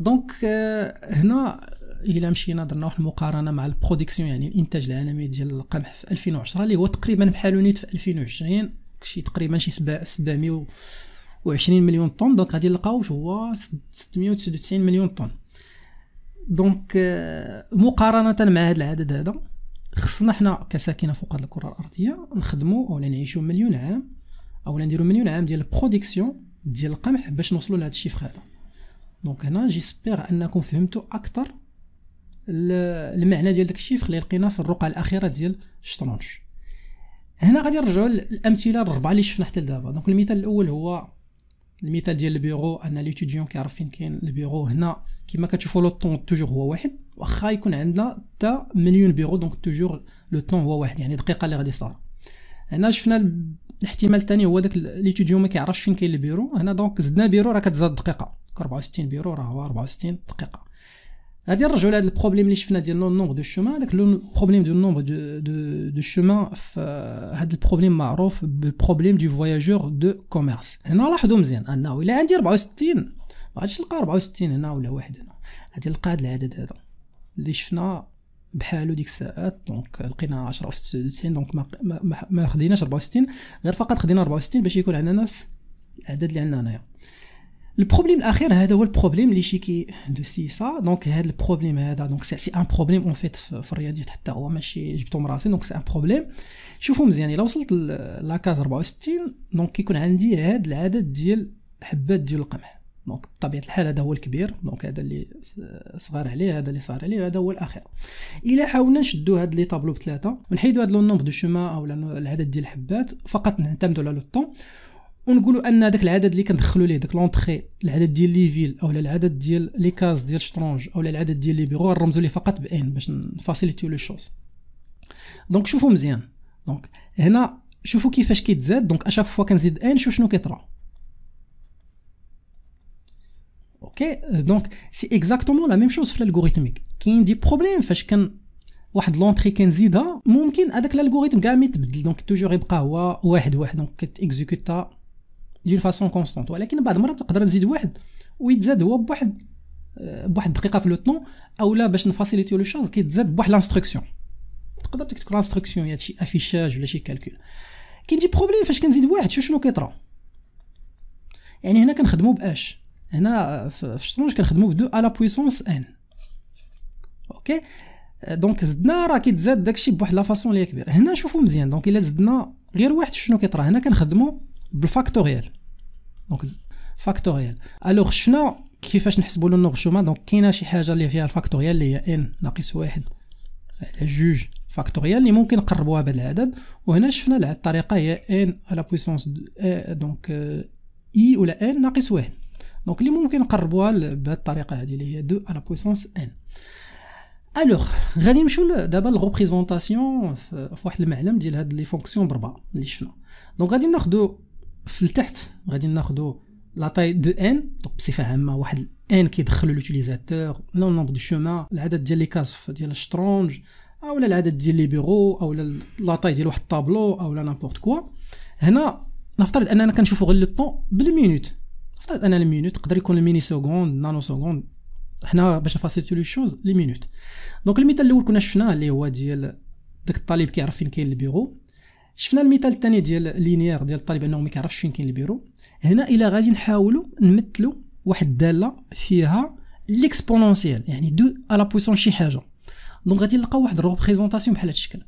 دونك آه، هنا الا مشينا درنا واحد المقارنه مع البروديكسيون يعني الانتاج العالمي ديال القمح في 2010 اللي هو تقريبا بحالو نيت في 2020 شي تقريبا شي 720 مليون طن دونك غادي نلقاو هو 699 مليون طن دونك آه، مقارنه مع هذا العدد هذا خصنا حنا كساكنه فوق هذه الكره الارضيه نخدموا اولا نعيشوا مليون عام اولا نديرو مليون عام ديال البروديكسيون ديال القمح باش نوصلوا لهذا الشيفر هذا دونك هنا جيسبيغ انكم فهمتوا اكثر المعنى ديال داك الشيء اللي لقينا في الرقعه الاخيره ديال الشطرنج هنا غادي نرجعوا للامثله الربعه اللي شفنا حتى لدابا دونك المثال الاول هو المثال ديال البيرو ان ليتوديون كيعرف فين كاين البيرو هنا كما كتشوفوا لو طون توجور هو واحد واخا يكون عندنا حتى مليون بيرو دونك توجور لو طون هو واحد يعني دقيقة اللي غادي صار هنا شفنا الاحتمال الثاني هو داك ليتوديون ما كيعرفش فين كاين البيرو هنا دونك زدنا بيرو راه كتزاد دقيقه 64 بيرو راه هو 64 دقيقه غادي نرجعوا لهذا البروبليم اللي شفنا ديال النومبر دو شومان هذاك البروبليم ديال النومبر دو دو شومان هذا البروبليم معروف بالبروبليم دو فواياجور دو كوميرس هنا لاحظوا مزيان انه الا عندي 64 ما غاديش نلقى 64 هنا ولا واحد هنا غادي نلقى هذا العدد هذا اللي شفنا بحالو ديك الساعات دونك لقينا 10 في 96 دونك ما ما, خديناش 64 غير فقط خدينا 64 باش يكون عندنا نفس العدد اللي عندنا هنايا يعني. البروبليم الاخير هذا هو البروبليم اللي شيكي دو سيسا دونك هذا البروبليم هذا دونك سي ان بروبليم اون فيت في الرياضيات حتى هو ماشي جبتو من راسي دونك سي ان بروبليم شوفوا مزيان الا وصلت كاز 64 دونك كيكون عندي هذا العدد ديال الحبات ديال القمح دونك بطبيعه الحال هذا هو الكبير دونك هذا اللي صغار عليه هذا اللي صغار عليه هذا هو الاخير الا حاولنا نشدو هاد لي طابلو بثلاثه ونحيدو هاد لو نومبر دو شوما او العدد ديال الحبات فقط نعتمدو على لو طون ونقولوا ان داك العدد اللي كندخلوا ليه داك لونطخي العدد ديال لي فيل او العدد ديال لي كاز ديال شطرونج او العدد ديال لي بيرو نرمزوا ليه فقط بان باش نفاسيليتيو لو شوز دونك شوفوا مزيان دونك هنا شوفوا كيفاش كيتزاد دونك اشاك فوا كنزيد ان شوف شنو كيطرا اوكي دونك سي اكزاكتومون لا ميم شوز في الالغوريثميك كاين دي بروبليم فاش كن واحد لونتري كنزيدها ممكن هذاك الالغوريثم كاع ما يتبدل دونك توجور يبقى هو واحد واحد دونك كتيكزيكوتا دون فاسون كونستونت ولكن بعض المرات تقدر نزيد واحد ويتزاد هو بواحد آه، بواحد الدقيقه في لو طون اولا باش نفاسيليتي لو شوز كيتزاد بواحد لانستركسيون تقدر تكتب لانستركسيون يا شي افيشاج ولا شي كالكول كاين شي بروبليم فاش كنزيد واحد شوف شنو كيطرا يعني هنا كنخدمو باش هنا آه، في شطرونج كنخدمو بدو ا لا بويسونس ان اوكي دونك زدنا راه كيتزاد داكشي بواحد لا فاسون اللي كبير هنا شوفوا مزيان دونك الا زدنا غير واحد شنو كيطرا هنا كنخدمو بالفاكتوريال دونك فاكتوريال الوغ شفنا كيفاش نحسبوا له الرسومه دونك كاينه شي حاجه اللي فيها الفاكتوريال اللي هي ان ناقص واحد على جوج فاكتوريال اللي ممكن نقربوها بهذا العدد وهنا شفنا الطريقه هي ان على بويسونس دونك اي ولا ان ناقص واحد دونك اللي ممكن نقربوها بهذه الطريقه هذه اللي هي دو على بويسونس ان الوغ غادي نمشيو دابا لغوبريزونطاسيون في واحد المعلم ديال هاد لي فونكسيون بربعه اللي شفنا دونك غادي ناخدو في التحت غادي ناخذ لا طاي دو ان دونك بصفه عامه واحد ان كيدخلوا لوتيليزاتور لو نومبر دو شومان العدد ديال لي كاسف ديال الشطرونج اولا العدد ديال لي بيرو اولا لا طاي ديال واحد الطابلو اولا نامبورت كوا هنا نفترض اننا كنشوفوا غير لو طون بالمينوت نفترض ان المينوت يقدر يكون الميني سكوند نانو سكوند حنا باش نفاسيلتيو لي شوز لي مينوت دونك المثال الاول كنا شفناه اللي هو ديال داك الطالب كيعرف فين كاين البيرو شفنا المثال الثاني ديال لينيير ديال الطالب انه ما كيعرفش فين كاين البيرو هنا الى غادي نحاولوا نمثلوا واحد الداله فيها ليكسبونونسييل يعني دو على بويسون شي حاجه دونك غادي نلقاو واحد الروبريزونطاسيون بحال هذا الشكل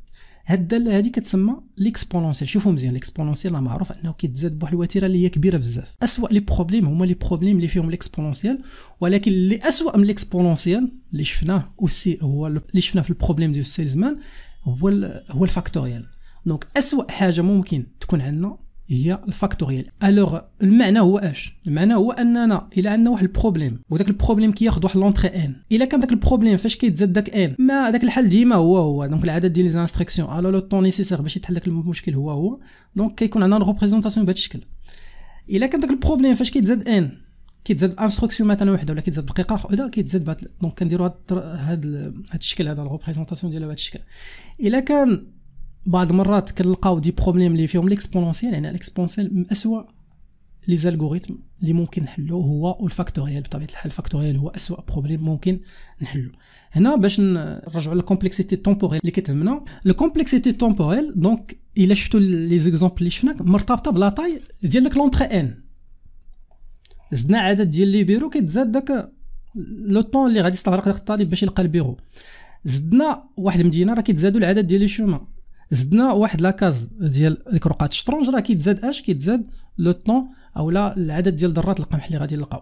هاد الداله هادي كتسمى ليكسبونونسييل شوفوا مزيان ليكسبونونسييل راه معروف انه كيتزاد بواحد الوتيره اللي هي كبيره بزاف اسوا لي بروبليم هما لي بروبليم اللي فيهم ليكسبونونسييل ولكن اللي اسوا من ليكسبونونسييل اللي شفناه اوسي هو اللي شفناه في البروبليم ديال السيلزمان هو هو الفاكتوريال دونك اسوا حاجه ممكن تكون عندنا هي الفاكتوريال الوغ المعنى هو اش المعنى هو اننا الا عندنا واحد البروبليم وداك البروبليم كياخذ واحد لونتري ان الا كان داك البروبليم فاش كيتزاد داك ان ما داك الحل ديما هو هو دونك العدد ديال لي الو لو طون نيسيسير باش يتحل داك المشكل هو هو دونك كيكون عندنا ريبريزونطاسيون بهذا الشكل الا كان داك البروبليم فاش كيتزاد ان كيتزاد بانستركسيون مثلا وحده ولا كيتزاد دقيقه وحده كيتزاد بهاد دونك كنديروا هاد هاد الشكل هذا ريبريزونطاسيون ديالو بهذا الشكل الا كان بعض المرات كنلقاو دي بروبليم اللي فيهم ليكسبونونسيال يعني ليكسبونسيال من اسوء لي زالغوريثم اللي ممكن نحلو هو والفاكتوريال بطبيعه الحال الفاكتوريال هو اسوء بروبليم ممكن نحلو هنا باش نرجعوا للكومبلكسيتي تومبوريل اللي كتهمنا الكومبلكسيتي تومبوريل دونك الا شفتوا لي زيكزامبل اللي شفنا مرتبطه بلا طاي ديال داك لونتري ان زدنا عدد ديال لي بيرو كيتزاد داك لو طون اللي غادي يستغرق داك الطالب باش يلقى البيرو زدنا واحد المدينه راه كيتزادوا العدد ديال لي شومان زدنا واحد لاكاز ديال ديك رقعه الشطرنج راه كيتزاد اش كيتزاد لو طون اولا العدد ديال ذرات القمح اللي غادي نلقاو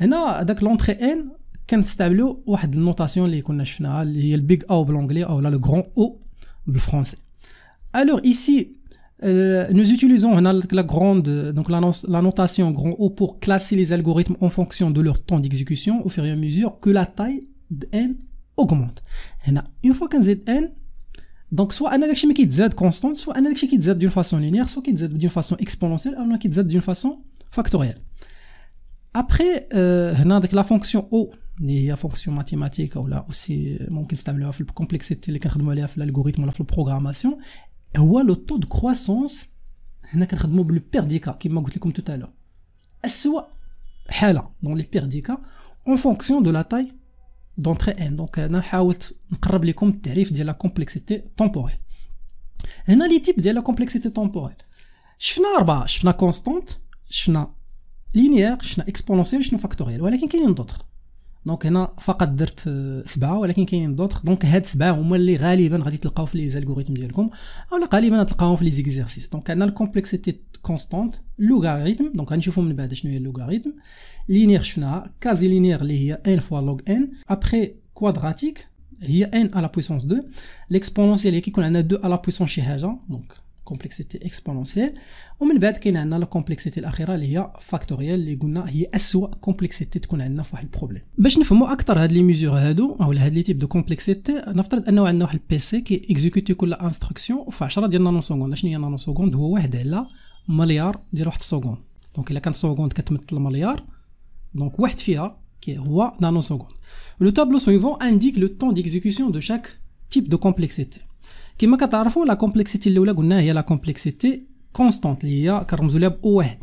هنا داك لونتري ان كنستعملوا واحد النوتاسيون اللي كنا شفناها اللي هي البيغ او بالانجلي او لا لو غران او بالفرونسي الوغ ايسي Euh, nous utilisons on a la grande donc la, la notation grand O pour classer les algorithmes en fonction de leur temps d'exécution au fur et à mesure que la taille de n augmente. Donc, soit une index qui est z constante, soit une index qui est z d'une façon linéaire, soit qui est z d'une façon exponentielle, ou qui est z d'une façon factorielle. Après, euh, a la fonction O, la fonction mathématique, ou là aussi, bon, qui est la complexité, les quatre de l'algorithme, la programmation, ou le taux de croissance, le perdica, qui m'a comme tout à l'heure. Soit, dans les perdicas, en fonction de la taille d'entrée N. Donc, on a essayé de vous tarif de la complexité temporelle. On a les types de la complexité temporelle. On a 4, on a constante, on a linéaire, on a exponentielle, on a factorielle. Mais il y en a d'autres. Donc, il y a 7, mais de il y a un Donc, il y a un head, vous allez a un réel, il qui algorithmes. Et il y a qui a les exercices. Donc, on a la complexité constante, le logarithme. Donc, il y a le logarithme. Lineaire, je suis là, quasi linéaire il y a fois log n. Après, quadratique, il y a n à la puissance 2. L'exponentielle, est y a 2 à la puissance de H. Donc, complexité exponentielle. ومن بعد كاين عندنا لا كومبلكسيتي الاخيره اللي هي فاكتوريال اللي قلنا هي اسوء كومبلكسيتي تكون عندنا في واحد البروبليم باش نفهموا اكثر هاد لي ميزور هادو او هاد لي تيب دو كومبلكسيتي نفترض انه عندنا واحد البيسي كي اكزيكوتي كل انستركسيون في 10 ديال نانو سكوند شنو هي نانو سكوند هو واحد على مليار ديال واحد السكوند دونك الا كان سكوند كتمثل مليار دونك واحد فيها كي هو نانو سكوند لو تابلو سويفون انديك لو طون ديكزيكسيون دو شاك تيب دو كومبلكسيتي كما كتعرفوا لا كومبلكسيتي الاولى قلنا هي لا كومبلكسيتي كونستونت اللي هي كنرمزو لها بأو واحد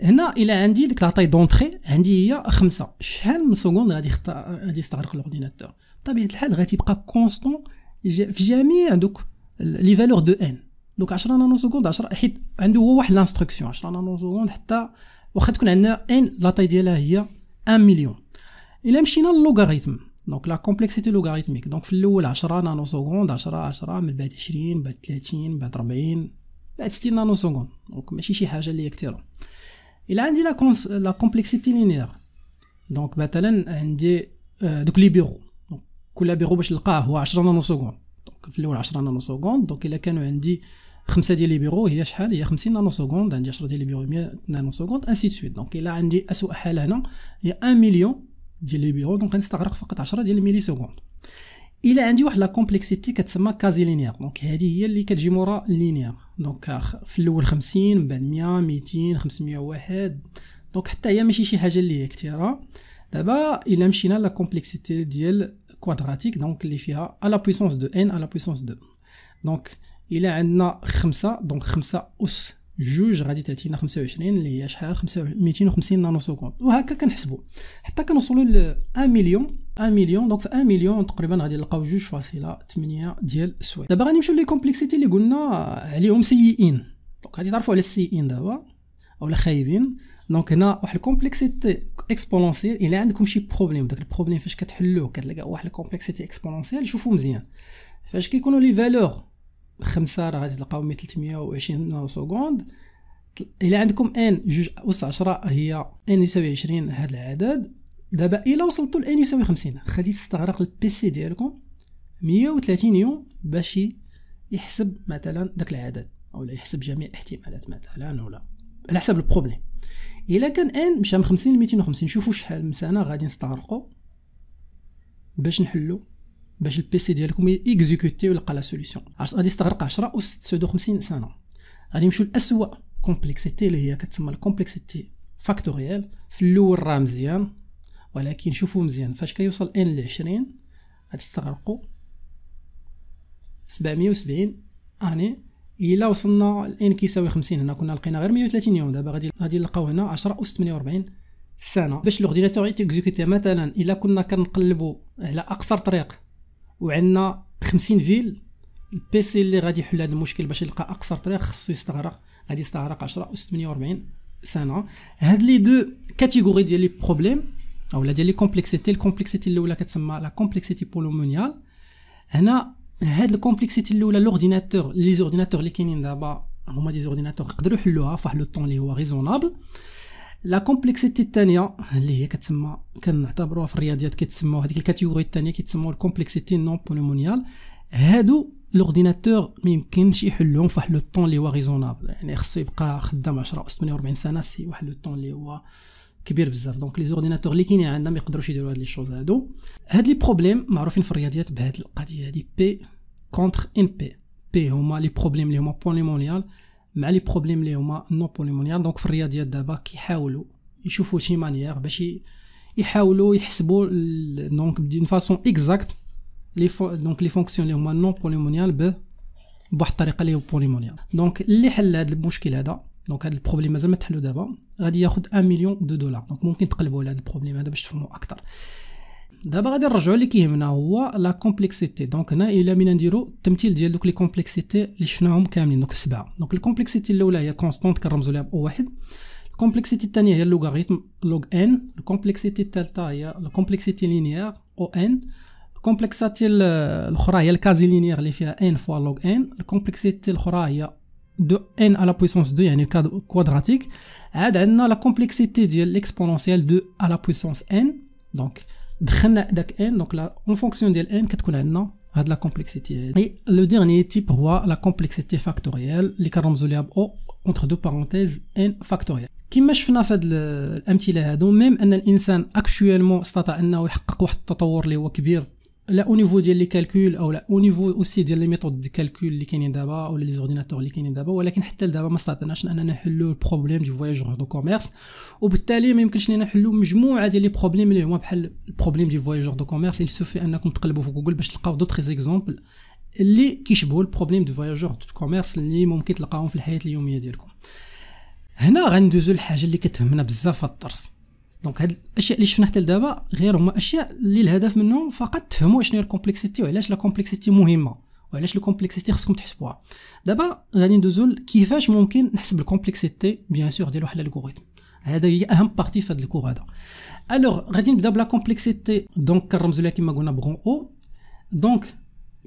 هنا الى عندي ديك لاطاي دونتري عندي هي خمسة شحال من سكوند غادي خط... غادي يستغرق لورديناتور بطبيعه الحال غادي يبقى كونستون في جميع دوك لي فالور دو ان دوك 10 نانو سكوند 10 حيت عنده هو واحد لانستركسيون 10 نانو سكوند حتى واخا تكون عندنا ان لاطاي ديالها هي 1 مليون الى مشينا للوغاريتم دونك لا كومبلكسيتي لوغاريتميك دونك في الاول 10 نانو سكوند 10 10 من بعد 20 من بعد 30 من بعد 40 بعد 60 نانو سكون دونك ماشي شي حاجه اللي هي كثيره الا عندي لا كونس لا كومبلكسيتي لينير دونك مثلا عندي آه، دوك لي بيرو كل بيرو باش نلقاه هو 10 نانو سكون دونك في الاول 10 نانو سكون دونك الا كانوا عندي خمسه ديال لي بيرو هي شحال هي 50 نانو سكون عندي 10 ديال لي بيرو 100 نانو سكون انسي سويت دونك الا عندي اسوء حاله هنا هي 1 مليون ديال لي بيرو دونك غنستغرق فقط 10 ديال الميلي سكوند الى عندي واحد لا كومبلكسيتي كتسمى كازي لينيير دونك هذه هي اللي كتجي مورا لينيير دونك آه، في الاول 50 من بعد 100 200 501 دونك حتى هي ماشي شي حاجه اللي هي كثيره دابا الى مشينا لا كومبلكسيتي ديال كوادراتيك دونك اللي فيها ا لا بويسونس دو ان ا لا بويسونس دو دونك الى عندنا خمسة دونك خمسة اس جوج غادي تعطينا 25 اللي هي شحال 250 نانو سكوند وهكا كنحسبوا حتى كنوصلوا ل 1 مليون 1 مليون دونك في 1 مليون تقريبا غادي نلقاو 2.8 ديال السوايع دابا غادي نمشيو لي كومبلكسيتي اللي قلنا عليهم سيئين دونك غادي تعرفوا على السيئين دابا اولا خايبين دونك هنا واحد الكومبلكسيتي اكسبونونسيال الا عندكم شي بروبليم داك البروبليم فاش كتحلوه كتلقى واحد الكومبلكسيتي اكسبونونسيال شوفوا مزيان فاش كيكونوا لي فالور خمسة راه غادي تلقاو 320 سكوند الا عندكم ان جوج اس 10 هي ان يساوي 20 هذا العدد دابا الا وصلتو لان يساوي 50 غادي تستغرق البيسي ديالكم 130 يوم باش يحسب مثلا داك العدد او يحسب جميع الاحتمالات مثلا ولا على حسب البروبليم الا كان ان مشى من 50 ل 250 شوفوا شحال من سنه غادي نستغرقوا باش نحلو باش البيسي ديالكم اكزيكوتي ولقى لا سوليسيون غادي يستغرق 10 و 56 سنه غادي نمشيو لاسوء كومبلكسيتي اللي هي كتسمى الكومبلكسيتي فاكتوريال في الاول راه مزيان ولكن شوفوا مزيان فاش كيوصل ان ل 20 غتستغرقوا 770 اني الا وصلنا الان كيساوي 50 هنا كنا لقينا غير 130 يوم دابا غادي غادي نلقاو هنا 10 اس 48 سنه باش لوغديناتور يتيكزيكوتي مثلا الا كنا كنقلبوا على اقصر طريق وعندنا 50 فيل البي سي اللي غادي يحل هذا المشكل باش يلقى اقصر طريق خصو يستغرق غادي يستغرق 10 اس 48 سنه هاد لي دو كاتيجوري ديال لي بروبليم اولا ديال لي كومبلكسيتي الكومبلكسيتي الاولى كتسمى لا كومبلكسيتي بولومونيال هنا هاد الكومبلكسيتي الاولى لورديناتور لي زورديناتور اللي كاينين دابا هما دي زورديناتور يقدروا يحلوها فواحد لو طون اللي هو ريزونابل لا كومبلكسيتي الثانيه اللي هي كتسمى كنعتبروها في الرياضيات كيتسموا هذيك الكاتيجوري الثانيه كيتسموا الكومبلكسيتي نون بولومونيال هادو لورديناتور ما يمكنش يحلهم فواحد لو طون اللي هو ريزونابل يعني خصو يبقى خدام 10 48 سنه سي واحد لو طون اللي هو كبير بزاف دونك لي زورديناتور اللي كاينين عندنا ما يقدروش يديروا هاد لي شوز هادو هاد لي بروبليم معروفين في الرياضيات بهاد القضيه هادي بي كونتر ان بي بي هما لي بروبليم اللي هما بوليمونيال مع لي بروبليم اللي هما نو بوليمونيال دونك في الرياضيات دابا كيحاولوا يشوفوا شي مانيير باش يحاولوا يحسبوا دونك دون فاسون اكزاكت لي دونك لي فونكسيون اللي هما نون بوليمونيال ب بواحد الطريقه اللي هو بوليمونيال دونك اللي حل هذا المشكل هذا دونك هاد البروبليم مازال ما تحلو دابا غادي ياخد 1 مليون دو دولار دونك ممكن تقلبوا على هاد البروبليم هذا باش تفهموا اكثر دابا غادي نرجعوا اللي كيهمنا هو لا كومبلكسيتي دونك هنا الا من نديرو التمثيل ديال دوك لي كومبلكسيتي اللي شفناهم كاملين دوك السبعه دونك الكومبلكسيتي الاولى هي كونستونت كنرمزوا ليها او واحد الكومبلكسيتي الثانيه هي اللوغاريتم لوغ ان الكومبلكسيتي الثالثه هي الكومبلكسيتي لينيير او ان الكومبلكسيتي الاخرى هي الكازي لينيير اللي فيها ان فوا لوغ ان الكومبلكسيتي الاخرى هي دو ان على بويسونس 2 يعني كوادراتيك عاد عندنا لا كومبلكسيتي ديال ليكسبونونسيال دو على بويسونس ان دونك دخلنا داك ان دونك لا اون فونكسيون ديال ان كتكون عندنا هاد لا كومبلكسيتي اي لو ديرني تيب هو لا كومبلكسيتي فاكتوريال اللي كنرمزو ليها ب او اونتر دو بارونتيز ان فاكتوريال كما شفنا في هاد الامثله هادو ميم ان الانسان اكشوالمون استطاع انه يحقق واحد التطور اللي هو كبير لا او نيفو ديال لي كالكول او لا او نيفو اوسي ديال لي ميثود دي كالكول اللي كاينين دابا ولا لي زورديناتور اللي كاينين دابا ولكن حتى لدابا ما استطعناش اننا نحلوا البروبليم دي فواياجور دو كوميرس وبالتالي ما يمكنش لينا نحلوا مجموعه ديال لي بروبليم اللي هما بحال البروبليم دي فواياجور دو كوميرس اللي سوفي انكم تقلبوا في جوجل باش تلقاو دوطخ زيكزومبل اللي كيشبهوا البروبليم دو فواياجور دو كوميرس اللي ممكن تلقاهم في الحياه اليوميه ديالكم هنا غندوزو الحاجه اللي كتهمنا بزاف في الدرس دونك هاد الاشياء اللي شفنا حتى لدابا غير هما اشياء اللي الهدف منهم فقط تفهموا شنو هي الكومبلكسيتي وعلاش لا كومبلكسيتي مهمه وعلاش الكومبلكسيتي خصكم تحسبوها دابا غادي ندوزو كيفاش ممكن نحسب الكومبلكسيتي بيان سور ديال واحد الالغوريثم هذا هي اهم بارتي في هذا الكور هذا الوغ غادي نبدا بلا كومبلكسيتي دونك كنرمزو لها كما قلنا بغون او دونك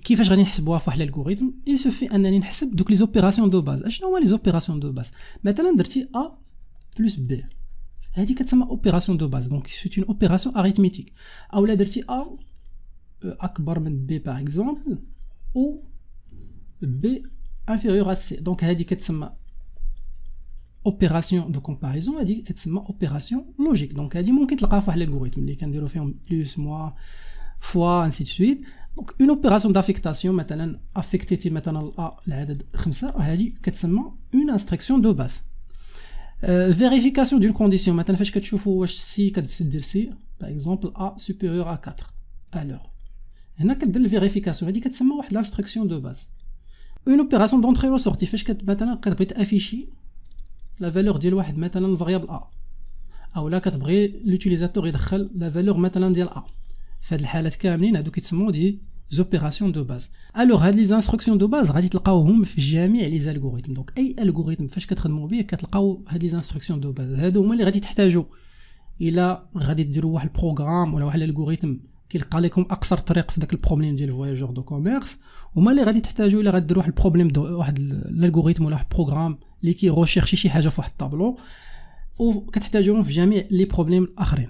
كيفاش غادي نحسبوها في واحد الالغوريثم il suffit انني نحسب دوك لي زوبيراسيون دو باز اشنو هما لي زوبيراسيون دو باز مثلا درتي ا بلس بي Elle dit qu'est-ce c'est une opération de base, donc c'est une opération arithmétique, A ou la deuxième A, A barrement B par exemple, ou B inférieur à C, donc elle dit c'est une opération de comparaison, elle dit c'est une opération logique, donc elle dit donc qu'est-ce que la quatrième ligne de plus moins fois ainsi de suite, donc une opération d'affectation, maintenant affecter, maintenant A la valeur 5, 15, elle c'est une instruction de base. فيريفيكاسيون دون كونديسيون مثلا فاش كتشوفوا واش سي كتسد دير سي باغ اكزومبل ا سوبيريور ا 4 الوغ هنا كدير الفيريفيكاسيون هادي كتسمى واحد لانستركسيون دو باز اون اوبيراسيون دونتري و سورتي فاش مثلا كتبغي تافيشي لا فالور ديال واحد مثلا فاريابل ا اولا كتبغي لوتيليزاتور يدخل لا فالور مثلا ديال ا فهاد الحالات كاملين هادو كيتسموا دي زوبيراسيون دو باز الوغ هاد لي زانستركسيون دو باز غادي تلقاوهم في جميع لي الغوريثم دونك اي الغوريثم فاش كتخدموا به كتلقاو هاد لي زانستركسيون دو باز هادو هما اللي غادي تحتاجوا الى غادي ديروا واحد البروغرام ولا واحد الالغوريثم كيلقى لكم اقصر طريق في داك البروبليم ديال فواياجور دو كوميرس هما اللي غادي تحتاجوا الا غديروا واحد البروبليم واحد الالغوريثم ولا واحد البروغرام اللي كيغوشيرشي شي حاجه في واحد الطابلو وكتحتاجوهم في جميع لي بروبليم الاخرين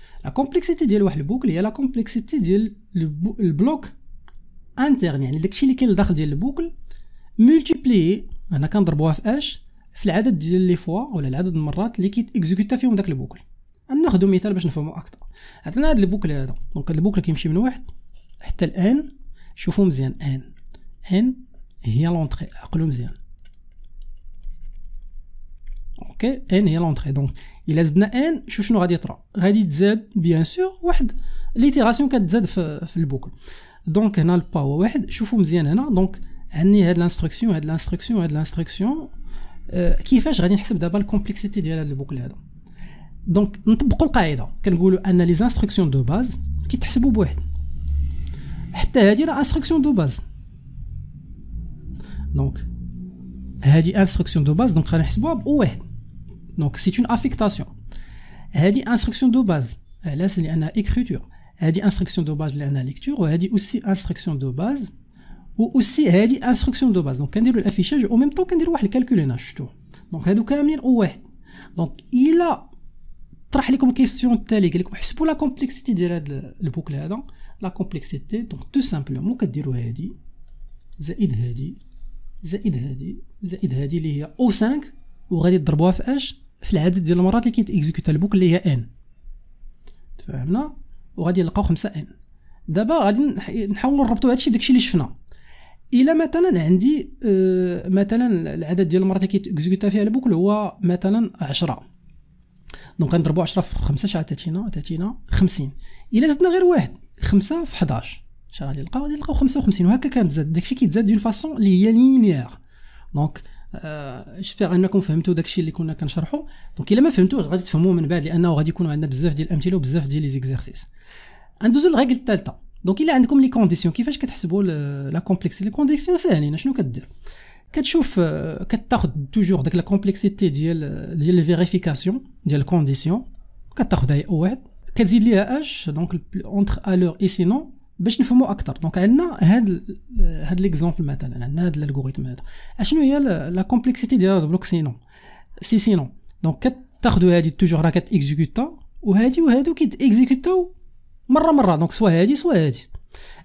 لا كومبلكسيتي ديال واحد البوكل هي لا كومبلكسيتي ديال البلوك انترن يعني داكشي اللي كاين لداخل ديال البوكل ملتيبلي هنا كنضربوها في اش في العدد ديال لي فوا ولا العدد المرات اللي اكزيكوتا فيهم داك البوكل ناخذ مثال باش نفهموا اكثر عندنا هذا البوكل هذا دونك هذا البوكل كيمشي من واحد حتى الان شوفوا مزيان ان ان هي لونطري عقلوا مزيان et est à l'entrée donc il est dans un chouchou nous a dit à z bien sûr l'itération 4 z fait le boucle donc a le pas ouais a donc l'instruction de l'instruction et de l'instruction qui fait je la complexité de la boucle donc pourquoi pas l'instruction de base qui est de base donc a de base donc a l'instruction donc c'est une affectation. Elle dit instruction de base. Là écriture. Elle dit instruction de base, lecture. Elle dit aussi instruction de base. Ou aussi elle dit instruction de base. Donc on dit l'affichage au même temps elle dit calcul. Donc elle dit ouais. Donc il a طرح comme question. التالي قال لكم حسبوا لا كومبلكسيتي ديال هذا البوكل هذا لا كومبلكسيتي دونك tout سامبلومون 5 وغادي تضربوها في اش في العدد ديال المرات اللي كيتيكزيكوتا البوك اللي هي ان تفاهمنا وغادي نلقاو 5 ان دابا غادي نحاول نربطوا هادشي بداكشي اللي شفنا الا مثلا عندي آه مثلا العدد ديال المرات اللي كيتيكزيكوتا فيها البوكل هو مثلا 10 دونك غنضربوا 10 في 5 شحال تاتينا تاتينا 50 الا زدنا غير واحد 5 في 11 شحال غادي نلقاو غادي نلقاو 55 وهكا كنتزاد داكشي كيتزاد دون فاصون اللي هي لينيير دونك جيسبيغ آه، انكم فهمتوا داكشي اللي كنا كنشرحوا دونك الا ما فهمتوش غادي تفهموه من بعد لانه غادي يكونوا عندنا بزاف ديال الامثله وبزاف ديال لي زيكزارسيس ندوزو للغيكل الثالثه دونك الا عندكم لي كونديسيون كيفاش كتحسبوا لا كومبلكس لي كونديسيون ساهلين شنو كدير كتشوف آه، كتاخذ توجور داك لا كومبلكسيتي ديال ديال لي فيريفيكاسيون ديال الكونديسيون كتاخذها هي واحد كتزيد ليها اش دونك اونتر الور اي سينون باش نفهموا اكثر دونك عندنا هاد هاد ليكزومبل مثلا عندنا هاد الالغوريثم هذا اشنو هي لا كومبلكسيتي ديال هاد بلوك سينون سي سينون دونك كتاخذوا هادي توجور راه كتيكزيكوتا وهادي وهادو كيتيكزيكوتاو مره مره دونك سوا هادي سوا هادي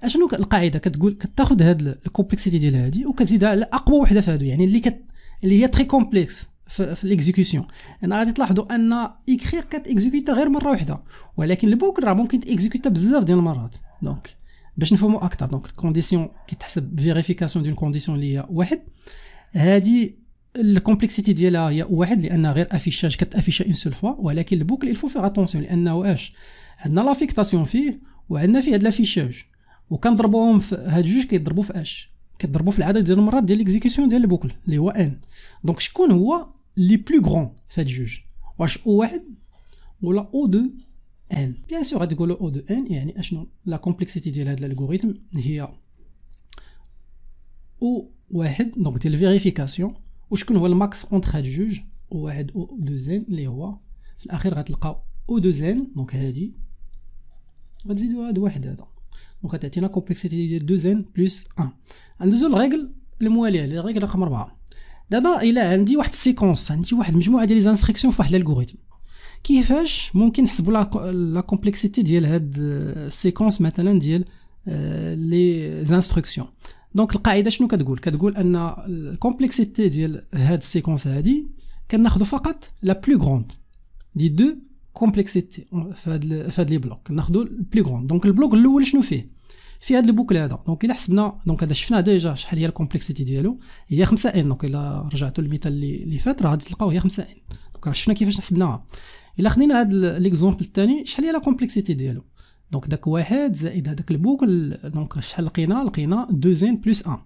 اشنو القاعده كتقول كتاخذ هاد الكومبلكسيتي ديال هادي وكتزيدها على اقوى وحده في هادو يعني اللي كت اللي هي تري كومبلكس في, ليكزيكوسيون انا غادي تلاحظوا ان اكخير كتيكزيكوتا غير مره وحده ولكن البوك راه ممكن تيكزيكوتا بزاف ديال المرات دونك باش نفهموا اكثر دونك الكونديسيون كتحسب فيريفيكاسيون دون كونديسيون اللي هي واحد هذه الكومبلكسيتي ديالها هي واحد لان غير افيشاج كتافيشا اون سول فوا ولكن البوكل الفو فيغ اتونسيون لانه اش عندنا لافيكتاسيون فيه وعندنا فيه هاد لافيشاج وكنضربوهم في هاد جوج كيضربوا في اش كضربوا في العدد ديال المرات ديال ليكزيكسيون ديال البوكل اللي هو ان دونك شكون هو لي بلو غران في هاد جوج واش او واحد ولا او دو ان بيان سور غتقولوا او دو ان يعني اشنو لا كومبلكسيتي ديال هذا الالغوريثم هي او واحد دونك ديال فيريفيكاسيون وشكون هو الماكس اونتر هاد جوج وواحد او دو زين اللي هو في الاخير غتلقاو او دو زين دونك هادي غتزيدو هاد واحد هذا دونك غتعطينا كومبلكسيتي ديال دو زين بلس ان غندوزو للريغل المواليه اللي رقم 4 دابا الى عندي واحد السيكونس عندي واحد مجموعه ديال لي انستركسيون فواحد الالغوريثم كيفاش ممكن نحسبوا لا كومبلكسيتي ديال هاد السيكونس آه, مثلا ديال لي زانستركسيون دونك القاعده شنو كتقول كتقول ان الكومبلكسيتي ديال هاد السيكونس هادي كناخذ فقط لا بلو غروند دي دو كومبلكسيتي فهاد فهاد لي بلوك كناخذوا البلو غروند دونك البلوك الاول شنو فيه في هاد البوكل هذا دونك الا حسبنا دونك هذا شفنا ديجا شحال هي الكومبلكسيتي ديالو هي 5 ان دونك الا رجعتوا للمثال اللي فات راه غادي تلقاو هي 5 ان دونك شفنا كيفاش حسبناها الا خدينا هاد ليكزومبل الثاني شحال هي لا كومبلكسيتي ديالو دونك داك واحد زائد هذاك البوكل دونك شحال لقينا لقينا دوزين بلس ان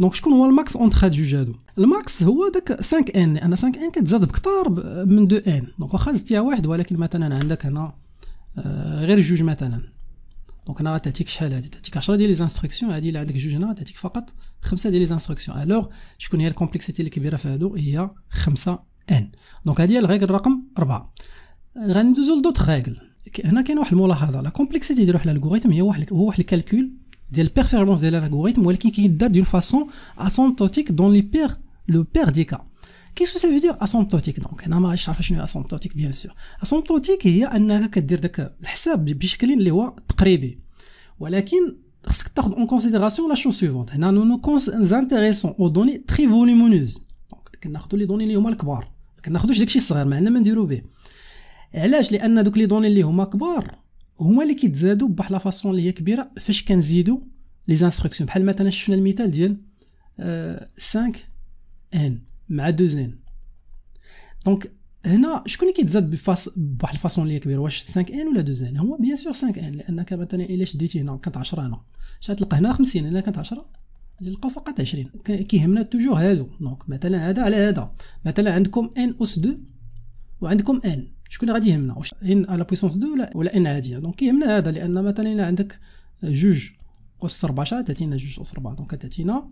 دونك شكون هو الماكس اونتر هاد جوج هادو الماكس هو داك 5 ان لان 5 ان كتزاد بكثار من 2 ان دونك واخا زدتيها واحد ولكن مثلا عندك هنا آه، غير جوج مثلا دونك هنا تعطيك شحال هادي تعطيك 10 ديال لي انستركسيون هادي اللي عندك جوج هنا تعطيك فقط خمسه ديال لي انستركسيون الوغ شكون هي الكومبلكسيتي الكبيره في هادو هي 5 ان دونك هادي هي الغيك الرقم 4 غندوزو لدوت ريغل هنا كاين واحد الملاحظه لا كومبلكسيتي ديال واحد الالغوريثم هي واحد هو واحد الكالكول ديال البيرفورمانس ديال الالغوريثم ولكن كيدار دون فاسون اسونتوتيك دون لي بير لو بير دي كا كيسو سا فيدير دير دونك انا ما عرفتش عارفه شنو هي بيان سور اسومبتوتيك هي انك كدير داك الحساب بشكل اللي هو تقريبي ولكن خصك تاخذ اون كونسيديراسيون لا شو سويفونت هنا نو نو او دوني تري فوليمونوز دونك كناخذوا لي دوني اللي هما الكبار كناخذوش داكشي الصغير ما عندنا ما نديرو به علاش لان دوك لي دوني اللي هما كبار هما اللي كيتزادوا بواحد لافاسون اللي هي كبيره فاش كنزيدوا لي زانستركسيون بحال مثلا شفنا المثال ديال 5 آه، ان مع 2 ان دونك هنا شكون اللي كيتزاد بفاس بواحد الفاسون اللي كبير واش 5 ان ولا 2 ان هو بيان سور 5 ان لانك مثلا الا شديتي هنا كانت 10 هنا غتلقى هنا 50 الا كانت 10 غادي تلقاو فقط 20 كيهمنا توجور هادو دونك مثلا هذا على هذا مثلا عندكم ان اس 2 وعندكم ان شكون غادي يهمنا واش ان على بويسونس 2 ولا ولا ان عاديه دونك يهمنا هذا لان مثلا الا عندك جوج اس 14 تعطينا جوج اس 4 دونك تعطينا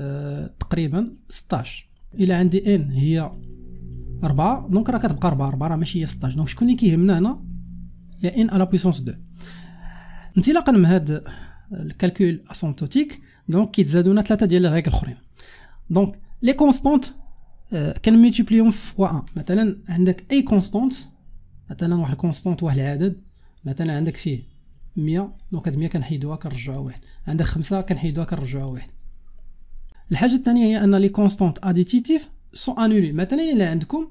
أه تقريبا 16 الا عندي ان هي 4 دونك راه كتبقى 4 4 راه ماشي هي 16 دونك شكون اللي كيهمنا هنا يا ان على بويسونس 2 انطلاقا من هذا الكالكول اسونتوتيك دونك كيتزادوا لنا ثلاثه ديال الريك الاخرين دونك لي كونستونت كنملتيبليهم فوا 1 مثلا عندك اي كونستانت مثلا واحد الكونستونت واحد العدد مثلا عندك فيه مية دونك هاد مية كنحيدوها كنرجعوها واحد عندك خمسة كنحيدوها كنرجعوها واحد الحاجة الثانية هي أن لي كونستونت أديتيتيف سو أنولي مثلا إلا عندكم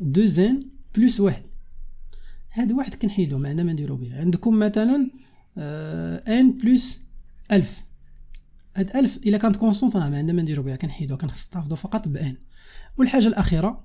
دو زين بلوس واحد هاد واحد كنحيدو ما عندنا ما نديرو به عندكم مثلا ان آه، بلوس ألف هاد ألف إلا كانت كونستونت راه ما عندنا ما نديرو بها كنحيدوها كنحتفظو فقط بان والحاجة الأخيرة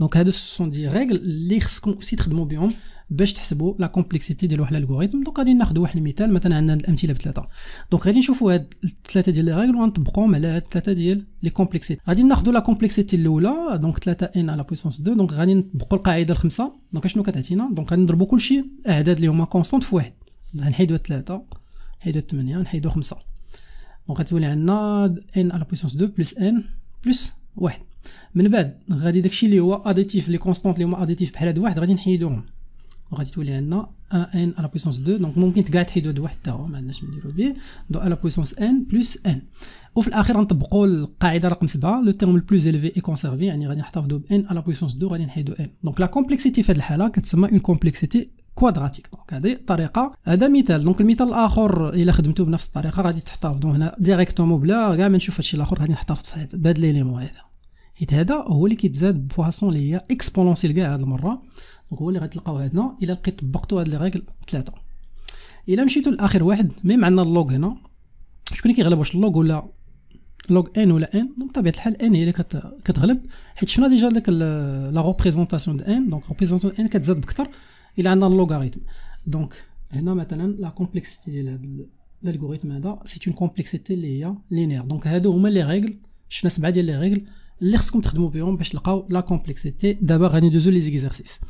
دونك هادو سون دي ريغل لي خصكم اوسي تخدموا بهم باش تحسبوا لا كومبلكسيتي ديال واحد الالغوريثم دونك غادي ناخذ واحد المثال مثلا عندنا الامثله بثلاثه دونك غادي نشوفوا هاد الثلاثه ديال لي الريغل وغنطبقوهم على هاد الثلاثه ديال لي كومبلكسيتي غادي ناخذوا لا كومبلكسيتي الاولى دونك 3 ان على بويسونس 2 دونك غادي نطبقوا القاعده الخمسه دونك اشنو كتعطينا دونك غنضربوا كلشي الاعداد اللي هما كونستونت في واحد غنحيدوا 3 نحيدوا 8 نحيدوا 5 دونك غتولي عندنا ان على بويسونس 2 بلس ان بلس واحد من بعد غادي داكشي اللي هو اديتيف لي كونستانت اللي هما اديتيف بحال هاد واحد غادي نحيدوهم وغادي تولي عندنا ان على بويسونس 2 دونك ممكن كاع تحيد هاد واحد حتى هو ما عندناش نديرو به دو على بويسونس ان بلس ان وفي الاخير غنطبقوا القاعده رقم 7 لو تيرم بلوز اليفي اي كونسيرفي يعني غادي نحتفظوا بان على بويسونس 2 غادي نحيدو ان دونك لا كومبلكسيتي في هاد الحاله كتسمى اون كومبلكسيتي كوادراتيك دونك هذه طريقه هذا مثال دونك المثال الاخر الا خدمتو بنفس الطريقه غادي تحتفظوا هنا ديريكتومون بلا كاع ما نشوف هادشي الاخر غادي نحتفظ بهاد ليليمون هذا حيت هذا هو اللي كيتزاد بفاسون اللي هي اكسبونونسيال كاع هاد المره دونك هو اللي غتلقاو هنا الا لقيت طبقتوا هاد لي ريغل ثلاثه الا مشيتو لاخر واحد ميم عندنا اللوغ هنا شكون اللي كيغلب واش اللوغ ولا لوغ ان ولا ان دونك بطبيعه الحال ان هي اللي كتغلب حيت شفنا ديجا داك لا ريبريزونطاسيون د ان دونك ريبريزونطاسيون ان كتزاد بكثر الا عندنا اللوغاريتم دونك هنا مثلا لا كومبلكسيتي ديال هاد الالغوريثم هذا سي اون كومبلكسيتي اللي هي لينير دونك هادو هما لي ريغل شفنا سبعه ديال لي ريغل اللي خصكم تخدموا بهم باش تلقاو لا كومبلكسيتي دابا غادي ندوزو لي زيكزارسيس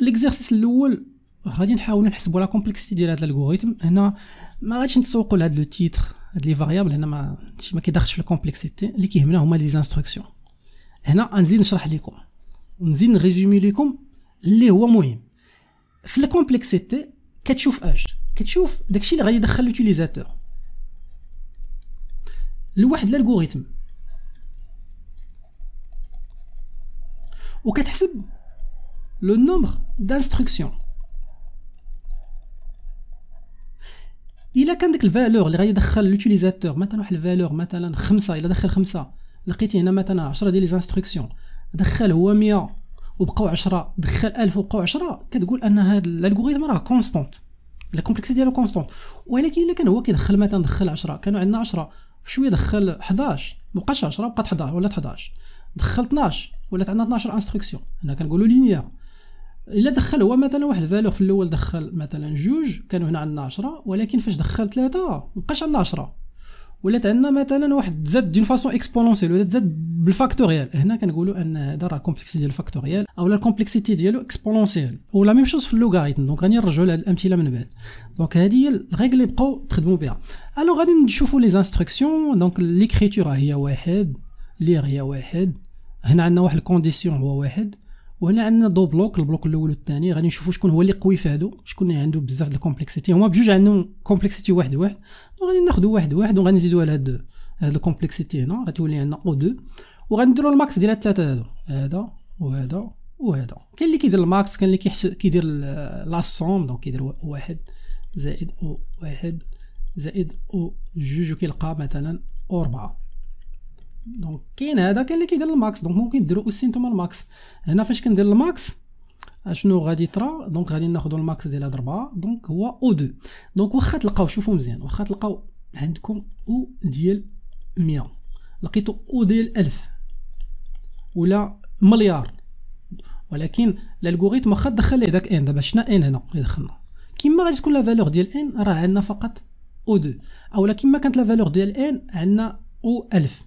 ليكزارسيس الاول غادي نحاولوا نحسبوا لا كومبلكسيتي ديال هذا الالغوريثم هنا ما غاديش نتسوقوا لهاد لو تيتر هاد لي فاريابل هنا ما ما كيدخلش في الكومبلكسيتي اللي كيهمنا هما لي زانستركسيون هنا غنزيد نشرح لكم ونزيد نريزومي لكم اللي هو مهم في الكومبلكسيتي كتشوف اش كتشوف داكشي اللي غادي يدخل لوتيليزاتور لواحد الالغوريثم وكتحسب لو نومبر دانستركسيون الا كان داك الفالور اللي غيدخل لوتيليزاتور مثلا واحد الفالور مثلا خمسة الا دخل خمسة لقيت هنا مثلا 10 ديال لي دخل هو 100 وبقاو 10 دخل 1000 وبقاو 10 كتقول ان هذا الالغوريثم راه كونستانت لا كومبلكسيتي ديالو كونستانت ولكن الا كان هو كيدخل مثلا دخل 10 كانوا عندنا 10 شويه دخل 11 مابقاش 10 بقات 11 ولات 11 دخل 12 ولات عندنا 12 انستركسيون هنا كنقولوا لينيير الا دخل هو مثلا واحد الفالور في الاول دخل مثلا جوج كانوا هنا عندنا 10 ولكن فاش دخل ثلاثة مابقاش عندنا 10 ولات عندنا مثلا واحد تزاد دون فاسون اكسبونونسيال ولا تزاد بالفاكتوريال هنا كنقولوا ان هذا راه كومبلكسيتي ديال الفاكتوريال او لا الكومبلكسيتي ديالو اكسبونونسيال ولا ميم شوز في اللوغاريتم دونك غادي نرجعوا لهاد الامثله من بعد دونك هذه هي الريغل اللي بقاو تخدموا بها الو غادي نشوفوا لي انستركسيون دونك ليكريتور هي واحد لير هي واحد هنا عندنا واحد الكونديسيون هو واحد وهنا عندنا دو بلوك البلوك الاول والثاني غادي نشوفوا شكون هو اللي قوي في هادو شكون اللي عنده بزاف ديال الكومبلكسيتي هما بجوج عندهم كومبلكسيتي واحد واحد وغادي ناخذ واحد واحد وغادي نزيدوها على هاد الكومبلكسيتي هنا غتولي عندنا او 2 وغنديروا الماكس ديال الثلاثه هادو هذا وهذا وهذا كاين اللي كيدير الماكس كاين اللي كيحسب كيدير سوم دونك كيدير واحد زائد او واحد زائد او جوج وكيلقى مثلا او ربعه دونك كاين هذا كاين اللي كيدير الماكس دونك ممكن ديروا اس انتم الماكس هنا فاش كندير الماكس اشنو غادي ترى دونك غادي ناخذ الماكس ديال هاد اربعه دونك هو او 2 دونك واخا تلقاو شوفوا مزيان واخا تلقاو عندكم او ديال 100 لقيتو او ديال 1000 ولا مليار ولكن الالغوريثم واخا دخل ليه داك ان دابا شنا ان هنا اللي دخلنا كيما غادي تكون لا فالور ديال ان راه عندنا فقط او 2 اولا كيما كانت لا فالور ديال ان عندنا او 1000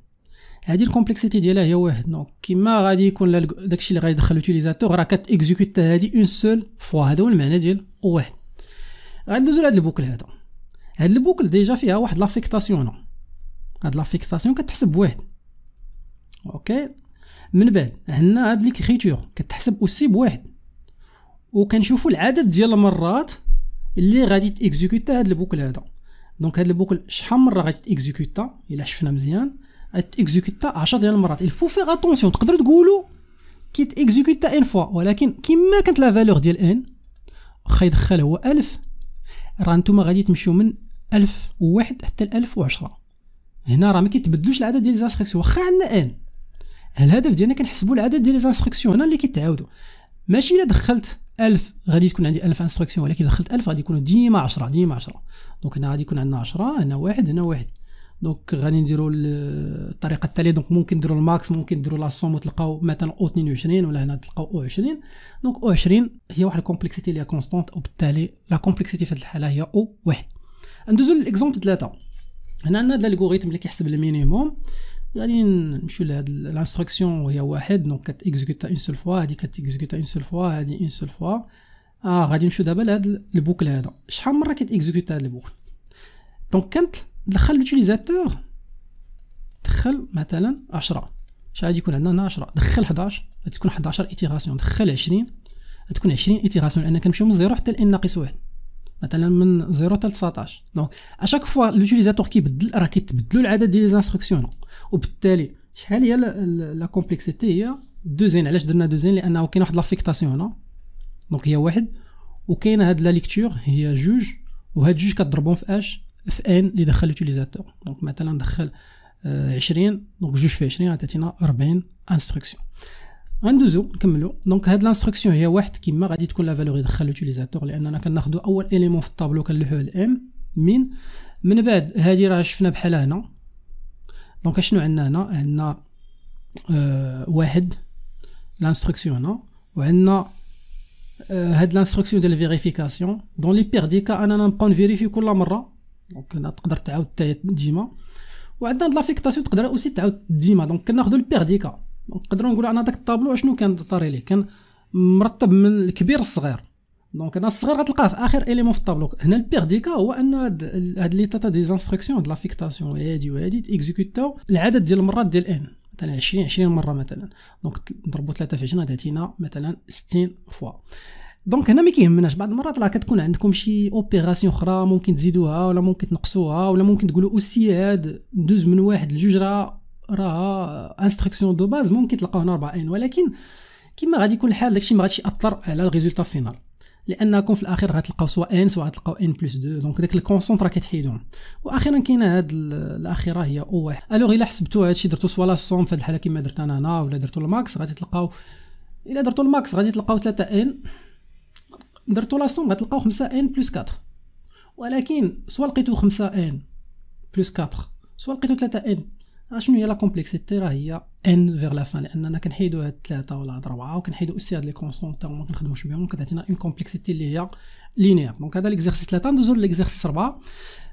هذه الكومبلكسيتي ديالها هي واحد دونك كيما غادي يكون داكشي اللي غيدخل لوتيليزاتور راه كتيكزيكوت هذه اون سول فوا هذا هو المعنى ديال واحد غندوزو لهاد البوكل هذا هاد البوكل ديجا فيها واحد لافيكتاسيون هاد لافيكتاسيون كتحسب واحد اوكي من بعد هنا هاد ليكريتور كتحسب اوسي بواحد وكنشوفوا العدد ديال المرات اللي غادي تيكزيكوتا هاد البوكل هذا دونك هاد البوكل شحال مره غادي تيكزيكوتا الا شفنا مزيان اكزيكوتا 10 ديال المرات الفو فيغ اتونسيون تقدر تقولوا كيت اكزيكوتا ان فوا ولكن كيما كانت لا فالور ديال ان واخا يدخل هو 1000 راه نتوما غادي تمشيو من 1001 حتى ل 1010 هنا راه ما كيتبدلوش العدد ديال الانستركسيون واخا عندنا ان الهدف ديالنا كنحسبوا العدد ديال الانستركسيون هنا اللي كيتعاودوا ماشي الا دخلت 1000 غادي تكون عندي 1000 انستركسيون ولكن دخلت 1000 غادي يكونوا ديما 10 ديما 10 دونك هنا غادي يكون عندنا 10 هنا واحد هنا واحد دونك غادي نديرو الطريقه التاليه دونك ممكن ديرو الماكس ممكن ديرو لا سوم وتلقاو مثلا او 22 ولا هنا تلقاو او 20 دونك او 20 هي واحد الكومبلكسيتي اللي هي كونستانت وبالتالي لا كومبلكسيتي في هذه الحاله هي او 1 ندوزو للاكزومبل 3 هنا عندنا هذا الالغوريثم اللي كيحسب المينيموم غادي نمشيو لهاد الانستركسيون وهي واحد دونك كتيكزيكوتا اون سول فوا هادي كتيكزيكوتا اون سول فوا هادي اون سول فوا اه غادي نمشيو دابا لهاد البوكل هذا شحال مره كتيكزيكوتا هاد البوكل دونك كانت دخل لوتيليزاتور دخل مثلا 10 شحال غادي يكون عندنا هنا 10 دخل 11 غتكون 11 ايتيراسيون دخل 20 غتكون 20 ايتيراسيون لان كنمشيو من 0 حتى ل ناقص 1 مثلا من 0 حتى 19 دونك اشاك فوا لوتيليزاتور كيبدل راه كيتبدلوا العدد ديال لي انستركسيون وبالتالي شحال هي لا كومبلكسيتي هي دوزين علاش درنا دوزين لانه كاين واحد لافيكتاسيون هنا دونك هي واحد وكاينه هاد لا ليكتور هي جوج وهاد جوج كضربهم في اش في ان اللي دخل لوتيليزاتور دونك مثلا دخل 20 آه، دونك جوج في 20 عطاتينا 40 انستركسيون غندوزو نكملو دونك هاد لانستركسيون هي واحد كيما غادي تكون لا فالور يدخل لوتيليزاتور لاننا كناخدو اول اليمون في الطابلو كنلوحوه الام من من بعد هادي راه شفنا بحال هنا دونك اشنو عندنا هنا عندنا آه واحد لانستركسيون هنا وعندنا آه هاد لانستركسيون ديال الفيريفيكاسيون دون لي بيغ دي كا اننا نبقاو نفيريفي كل مره دونك تقدر تعاود ديما وعندنا د لافيكتاسيون تقدر اوسي تعاود ديما دونك كناخذو البيرديكا نقدروا نقولوا انا داك الطابلو شنو كان طاري ليه كان مرتب من الكبير للصغير دونك انا الصغير غتلقاه في اخر اليمون في الطابلو هنا البيرديكا هو ان هاد لي تاتا دي انستركسيون هاد لافيكتاسيون هادي وهادي تيكزيكوتاو العدد ديال المرات ديال ان مثلا 20 20 مره مثلا دونك نضربوا 3 في 20 هاد مثلا 60 فوا دونك هنا ما كيهمناش بعض المرات راه كتكون عندكم شي اوبيراسيون اخرى ممكن تزيدوها ولا ممكن تنقصوها ولا ممكن تقولوا اوسي هاد ندوز من واحد لجوج راه راه انستركسيون دو باز ممكن تلقاوه اربع ان ولكن كما غادي يكون الحال داكشي ما غاديش ياثر على الريزولتا فينال لانكم في الاخير غتلقاو سواء ان سواء غتلقاو ان بلس 2 دونك داك الكونسونطرا كتحيدهم واخيرا كاينه هاد الاخيره هي او واحد الوغ الا حسبتو هادشي درتو سوا لا سوم في هاد الحاله كما درت انا هنا ولا درتو الماكس غادي تلقاو الا درتو الماكس غادي تلقاو 3 ان درتو لا سوم غتلقاو 5 ان بلس 4 ولكن سوا لقيتو 5 ان بلس 4 سوا لقيتو 3 ان راه شنو هي لا كومبلكسيتي راه هي ان فيغ لا فان لاننا كنحيدو هاد 3 ولا هاد 4 وكنحيدو اسي هاد لي كونسونت ما كنخدموش بهم كتعطينا اون كومبلكسيتي اللي هي لينير دونك هذا ليكزيرسيس 3 ندوزو ليكزيرسيس 4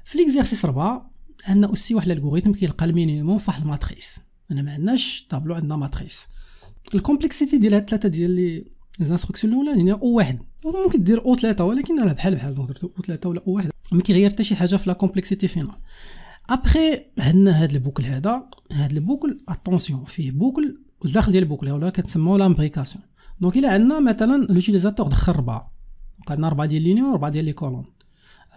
في ليكزيرسيس 4 عندنا اسي واحد الالغوريثم كيلقى المينيموم فواحد الماتريس انا ما عندناش طابلو عندنا ماتريس الكومبلكسيتي ديال هاد 3 ديال لي الانستركسيون يعني هنا او واحد ممكن دير او ثلاثه ولكن راه بحال بحال درت او ثلاثه ولا او واحد ما كيغير حتى شي حاجه في لا كومبلكسيتي فينال ابخي عندنا هاد البوكل هذا هاد البوكل اتونسيون فيه بوكل والداخل ديال البوكل ولا كتسموه لامبريكاسيون دونك الا عندنا مثلا لوتيليزاتور دخل ربعه دونك عندنا ربعه ديال لينيو وربعه ديال لي كولون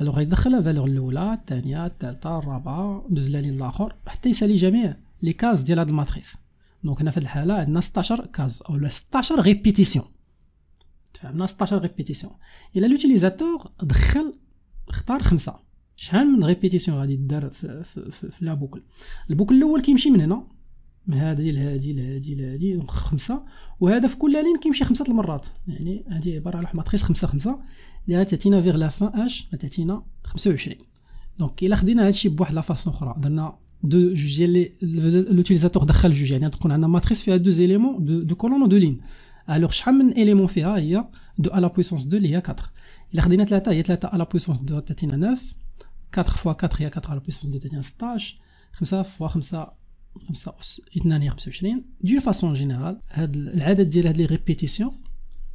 الوغ يدخل الفالور الاولى الثانيه الثالثه الرابعه دوز لالين الاخر حتى يسالي جميع لي كاز ديال هاد الماتريس دونك هنا في هاد الحاله عندنا 16 كاز اولا 16 ريبيتيسيون عندنا 16 ريبيتيسيون الا لوتيليزاتور دخل اختار خمسه شحال من ريبيتيسيون غادي دار في, في, في, لا بوكل البوكل الاول كيمشي من هنا من هذه لهذه لهذه لهادي خمسه وهذا في كل لين كيمشي خمسه المرات يعني هادي عباره على واحد ماتريس خمسه خمسه اللي غتعطينا فيغ لا فان اش غتعطينا وعشرين دونك الا خدينا هادشي بواحد لافاس اخرى درنا دو جوج ديال لوتيليزاتور دخل جوج يعني تكون عندنا ماتريس فيها دو زيليمون دو, دو كولون ودو لين الوغ شحال من اليمون فيها هي دو على بويسونس 2 اللي هي 4 الا خدينا 3 هي 3 على بويسونس 2 تعطينا 9 4 فوا 4 هي 4 على بويسونس 2 تعطينا 16 5 فوا 5 5 2 هي 25 دون فاسون جينيرال هاد العدد ديال هاد لي ريبيتيسيون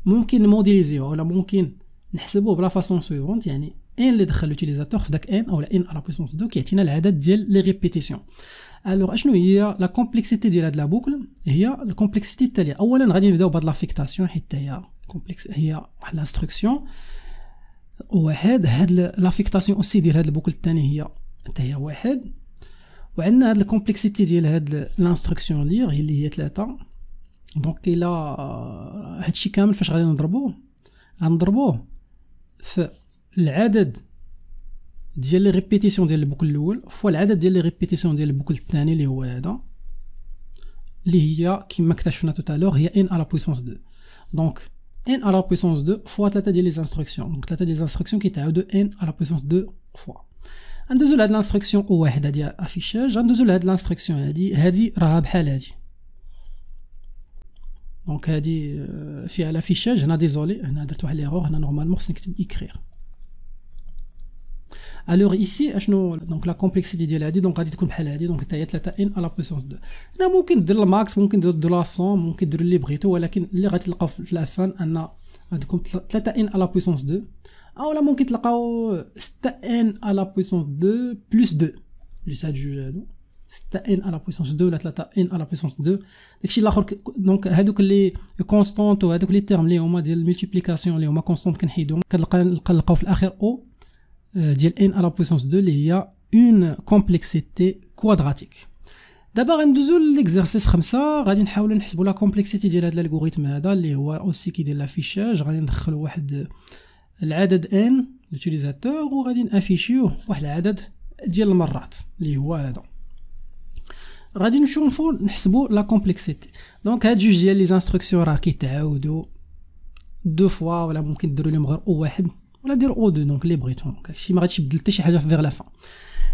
ممكن نموديليزيو ولا ممكن نحسبوه بلا فاسون سويفونت يعني ان اللي دخل لوتيليزاتور في داك ان او ان على بويسونس 2 كيعطينا العدد ديال لي ريبيتيسيون الوغ اشنو هي لا كومبلكسيتي ديال هاد لا بوكل هي الكومبلكسيتي التاليه اولا غادي نبداو بهاد لافيكتاسيون حيت هي كومبلكس هي واحد لانستركسيون واحد هاد لافيكتاسيون اوسي ديال هاد البوكل الثاني هي حتى هي واحد وعندنا هاد الكومبلكسيتي ديال هاد لانستركسيون ليغ هي اللي هي ثلاثه دونك الا آه، هادشي كامل فاش غادي نضربوه غنضربوه في العدد Il y a les répétitions il y a les répétitions il 2 n à la puissance 2 fois la instructions. Donc la des instructions qui est de n à la puissance 2 fois. Un deuxième de l'instruction ou l'affichage affichage. de l'instruction Donc dit l'affichage. a désolé, a à l'erreur. normalement c'est écrire. الوغ ايسي اشنو دونك لا كومبلكسيتي ديال هادي دونك غادي تكون بحال هادي دونك حتى هي 3 ان على بويسونس 2 هنا ممكن دير الماكس ممكن دير دو لا لاسون ممكن دير اللي بغيتو ولكن اللي غادي تلقاو في الافان ان عندكم 3 ان على بويسونس 2 اولا ممكن تلقاو 6 ان على بويسونس 2 بلس 2 بلس هاد جوج هادو 6 ان على بويسونس 2 ولا 3 ان على بويسونس 2 داكشي الاخر دونك هادوك اللي كونستونت وهادوك لي تيرم اللي هما ديال الملتيبليكاسيون اللي هما كونستونت كنحيدهم كنلقى نلقاو في الاخر او ديال euh, n على بويسونس 2 اللي هي اون كومبلكسيتي كوادراتيك دابا غندوزو ليكزارسيس خمسة غادي نحاولو نحسبو لا كومبلكسيتي ديال هاد الالغوريتم هذا اللي هو اوسي كيدير لافيشاج غادي ندخلو واحد العدد ان لوتيليزاتور وغادي نافيشيوه واحد العدد ديال المرات اللي هو هذا غادي نشوفو نحسبو لا كومبلكسيتي دونك هاد جوج ديال لي زانستركسيون راه كيتعاودو دو فوا ولا ممكن ديرو لهم غير او واحد ولا دير او دو دونك لي بغيتو هادشي ما غاديش يبدل حتى شي حاجه فيغ لا فان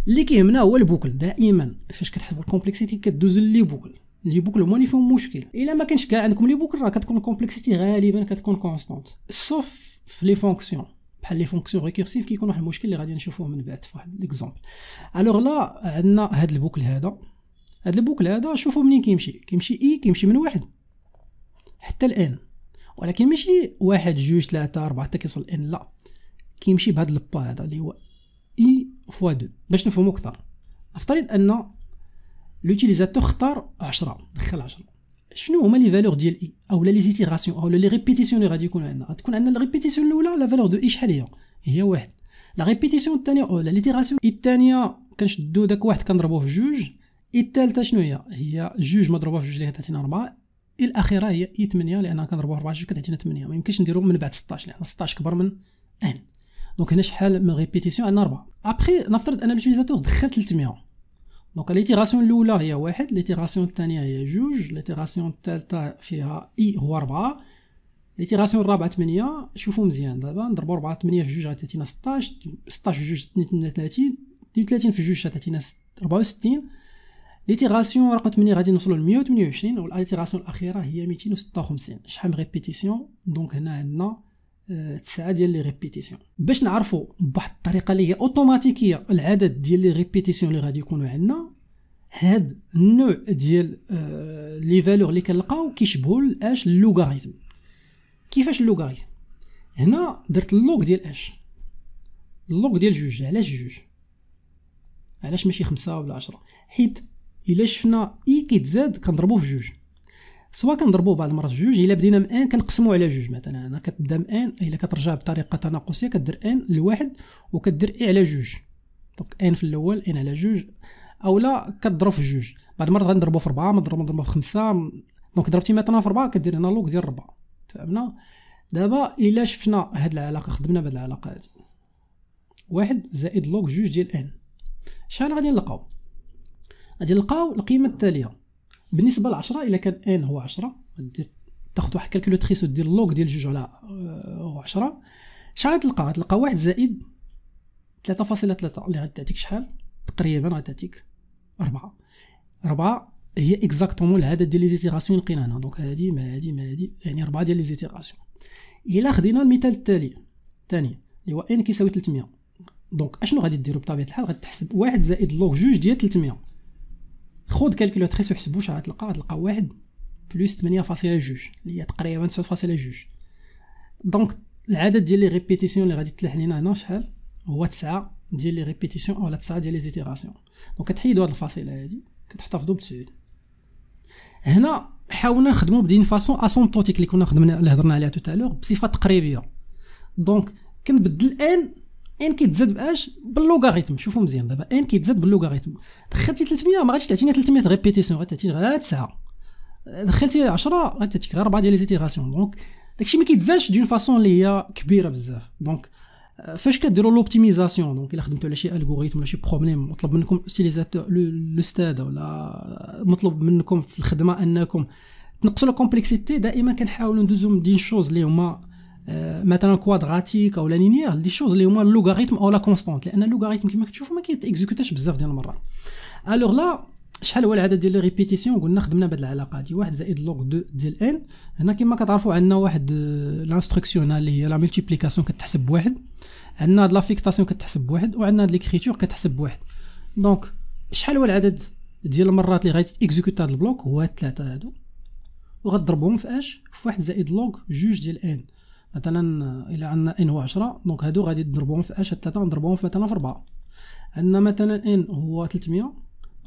اللي كيهمنا هو البوكل دائما فاش كتحسب الكومبلكسيتي كدوز لي بوكل لي بوكل هما اللي فيهم مشكل الا ما كانش كاع عندكم لي بوكل راه كتكون الكومبلكسيتي غالبا كتكون كونستانت سوف في لي فونكسيون بحال لي فونكسيون ريكيرسيف كيكون واحد المشكل اللي غادي نشوفوه من بعد في واحد ليكزومبل الوغ لا عندنا هاد البوكل هذا هاد البوكل هذا شوفوا منين كيمشي كيمشي اي كيمشي من واحد حتى الان ولكن ماشي واحد جوج ثلاثة أربعة حتى كيوصل ان لا كيمشي بهذا البا هذا اللي هو اي فوا دو باش نفهمو اكثر افترض ان لوتيليزاتور اختار 10 دخل 10 شنو هما لي فالور ديال اي او لا لي زيتيراسيون او لي ريبيتيسيون اللي غادي يكون عندنا غتكون عندنا الريبيتيسيون الاولى لا فالور دو اي شحال هي هي واحد لا ريبيتيسيون الثانيه او لا ليتيراسيون اي الثانيه كنشدو داك واحد كنضربوه في جوج الثالثه شنو هي هي جوج مضروبه في جوج اللي هي تعطينا 4 الاخيره هي اي 8 لان كنضربوها 4 جوج كتعطينا 8 ما يمكنش نديرو من بعد 16 لان 16 كبر من ان دونك هنا شحال من ريبيتيسيون عندنا اربعه ابخي نفترض ان الاتيليزاتور دخلت 300 دونك ليتيراسيون الاولى هي واحد ليتيراسيون الثانيه هي جوج ليتيراسيون الثالثه فيها اي هو اربعه ليتيراسيون الرابعه ثمانية شوفوا مزيان دابا نضربوا 4 ثمانية في جوج غتعطينا 16 16 في جوج 32 32 في جوج غتعطينا 64 ليتيراسيون رقم 8 غادي نوصلوا ل 128 والليتيراسيون الاخيره هي 256 شحال من ريبيتيسيون دونك هنا عندنا آه، تسعة ديال لي ريبيتيسيون باش نعرفوا بواحد الطريقه اللي هي اوتوماتيكيه العدد ديال لي ريبيتيسيون اللي غادي يكونوا عندنا هاد النوع ديال آه، لي فالور اللي كنلقاو كيشبهوا الاش اللوغاريتم كيفاش اللوغاريتم هنا درت اللوغ ديال اش اللوغ ديال جوج علاش جوج علاش ماشي خمسة ولا عشرة حيت الا شفنا اي e كيتزاد كنضربو في جوج سواء كنضربوه بعض المرات بجوج الا بدينا من ان كنقسموا على جوج مثلا هنا كتبدا من ان الا كترجع بطريقه تناقصيه كدير ان لواحد وكدير اي على جوج دونك ان في الاول ان على جوج اولا كضرب في جوج بعض المرات غنضربو في اربعه مضرب في خمسه دونك ضربتي مثلا في اربعه كدير هنا لوك ديال اربعه تفهمنا دابا الا شفنا هاد العلاقه خدمنا بهاد العلاقه هادي واحد زائد لوك جوج ديال ان شحال غادي نلقاو غادي نلقاو القيمه التاليه بالنسبه ل 10 الا كان ان هو 10 دير تاخذ واحد الكالكولاتريس ودير اللوغ ديال جوج على 10 آه، شحال غتلقى غتلقى واحد زائد 3.3 اللي غتعطيك شحال تقريبا غتعطيك 4 4 هي اكزاكتومون العدد ديال لي زيتيراسيون اللي لقينا هنا دونك هادي ما هادي ما هادي يعني 4 ديال لي زيتيراسيون الا خدينا المثال التالي الثاني اللي هو ان كيساوي 300 دونك اشنو غادي ديروا بطبيعه الحال غتحسب واحد زائد لوغ جوج ديال 300 خذ كالكولاتريس وحسبو شحال غتلقى غتلقى واحد بلوس 8.2 اللي هي تقريبا 9.2 دونك العدد ديال لي ريبيتيسيون اللي غادي تلاح لينا هنا شحال هو 9 ديال لي ريبيتيسيون اولا 9 ديال لي زيتيراسيون دونك كتحيدوا هاد الفاصله هادي كتحتفظوا بتسعود هنا حاولنا نخدموا بدين فاسون اسونتوتيك اللي كنا خدمنا اللي هضرنا عليها توتالور بصفه تقريبيه دونك كنبدل الان ان كيتزاد باش باللوغاريتم شوفوا مزيان دابا ان كيتزاد باللوغاريتم دخلتي 300 ما غاديش تعطيني 300 ريبيتيسيون غتعطيني غير 9 دخلتي 10 غاتعطيك غير 4 ديال ليزيتيراسيون دونك داكشي ما كيتزادش دون فاسون اللي هي كبيره بزاف دونك euh, فاش كديروا لوبتيميزاسيون دونك الا خدمتوا على شي الغوريثم ولا شي بروبليم مطلب منكم اوتيليزاتور لو ستاد ولا مطلوب منكم في الخدمه انكم تنقصوا لا كومبلكسيتي دائما كنحاولوا ندوزو من دي شوز اللي هما مثلا كوادراتيك او لينيير دي شوز اللي هما اللوغاريتم او لا كونستانت لان اللوغاريتم كما كتشوفوا ما كيتيكزيكوتاش بزاف ديال المرات الوغ لا شحال هو العدد ديال لي ريبيتيسيون قلنا خدمنا بهاد العلاقه هادي واحد زائد لوغ دو ديال ان هنا كما كتعرفوا عندنا واحد لانستركسيون آه، اللي هي لا ملتيبليكاسيون كتحسب بواحد عندنا هاد لافيكتاسيون كتحسب بواحد وعندنا هاد ليكريتور كتحسب بواحد دونك شحال هو العدد ديال المرات اللي تيكزيكوت هاد البلوك هو هاد ثلاثه هادو وغتضربهم في اش في واحد زائد لوغ جوج ديال ان مثلا الى عندنا ان هو 10 دونك هادو غادي نضربوهم في اش 3 نضربوهم في مثلا في 4 عندنا مثلا ان هو 300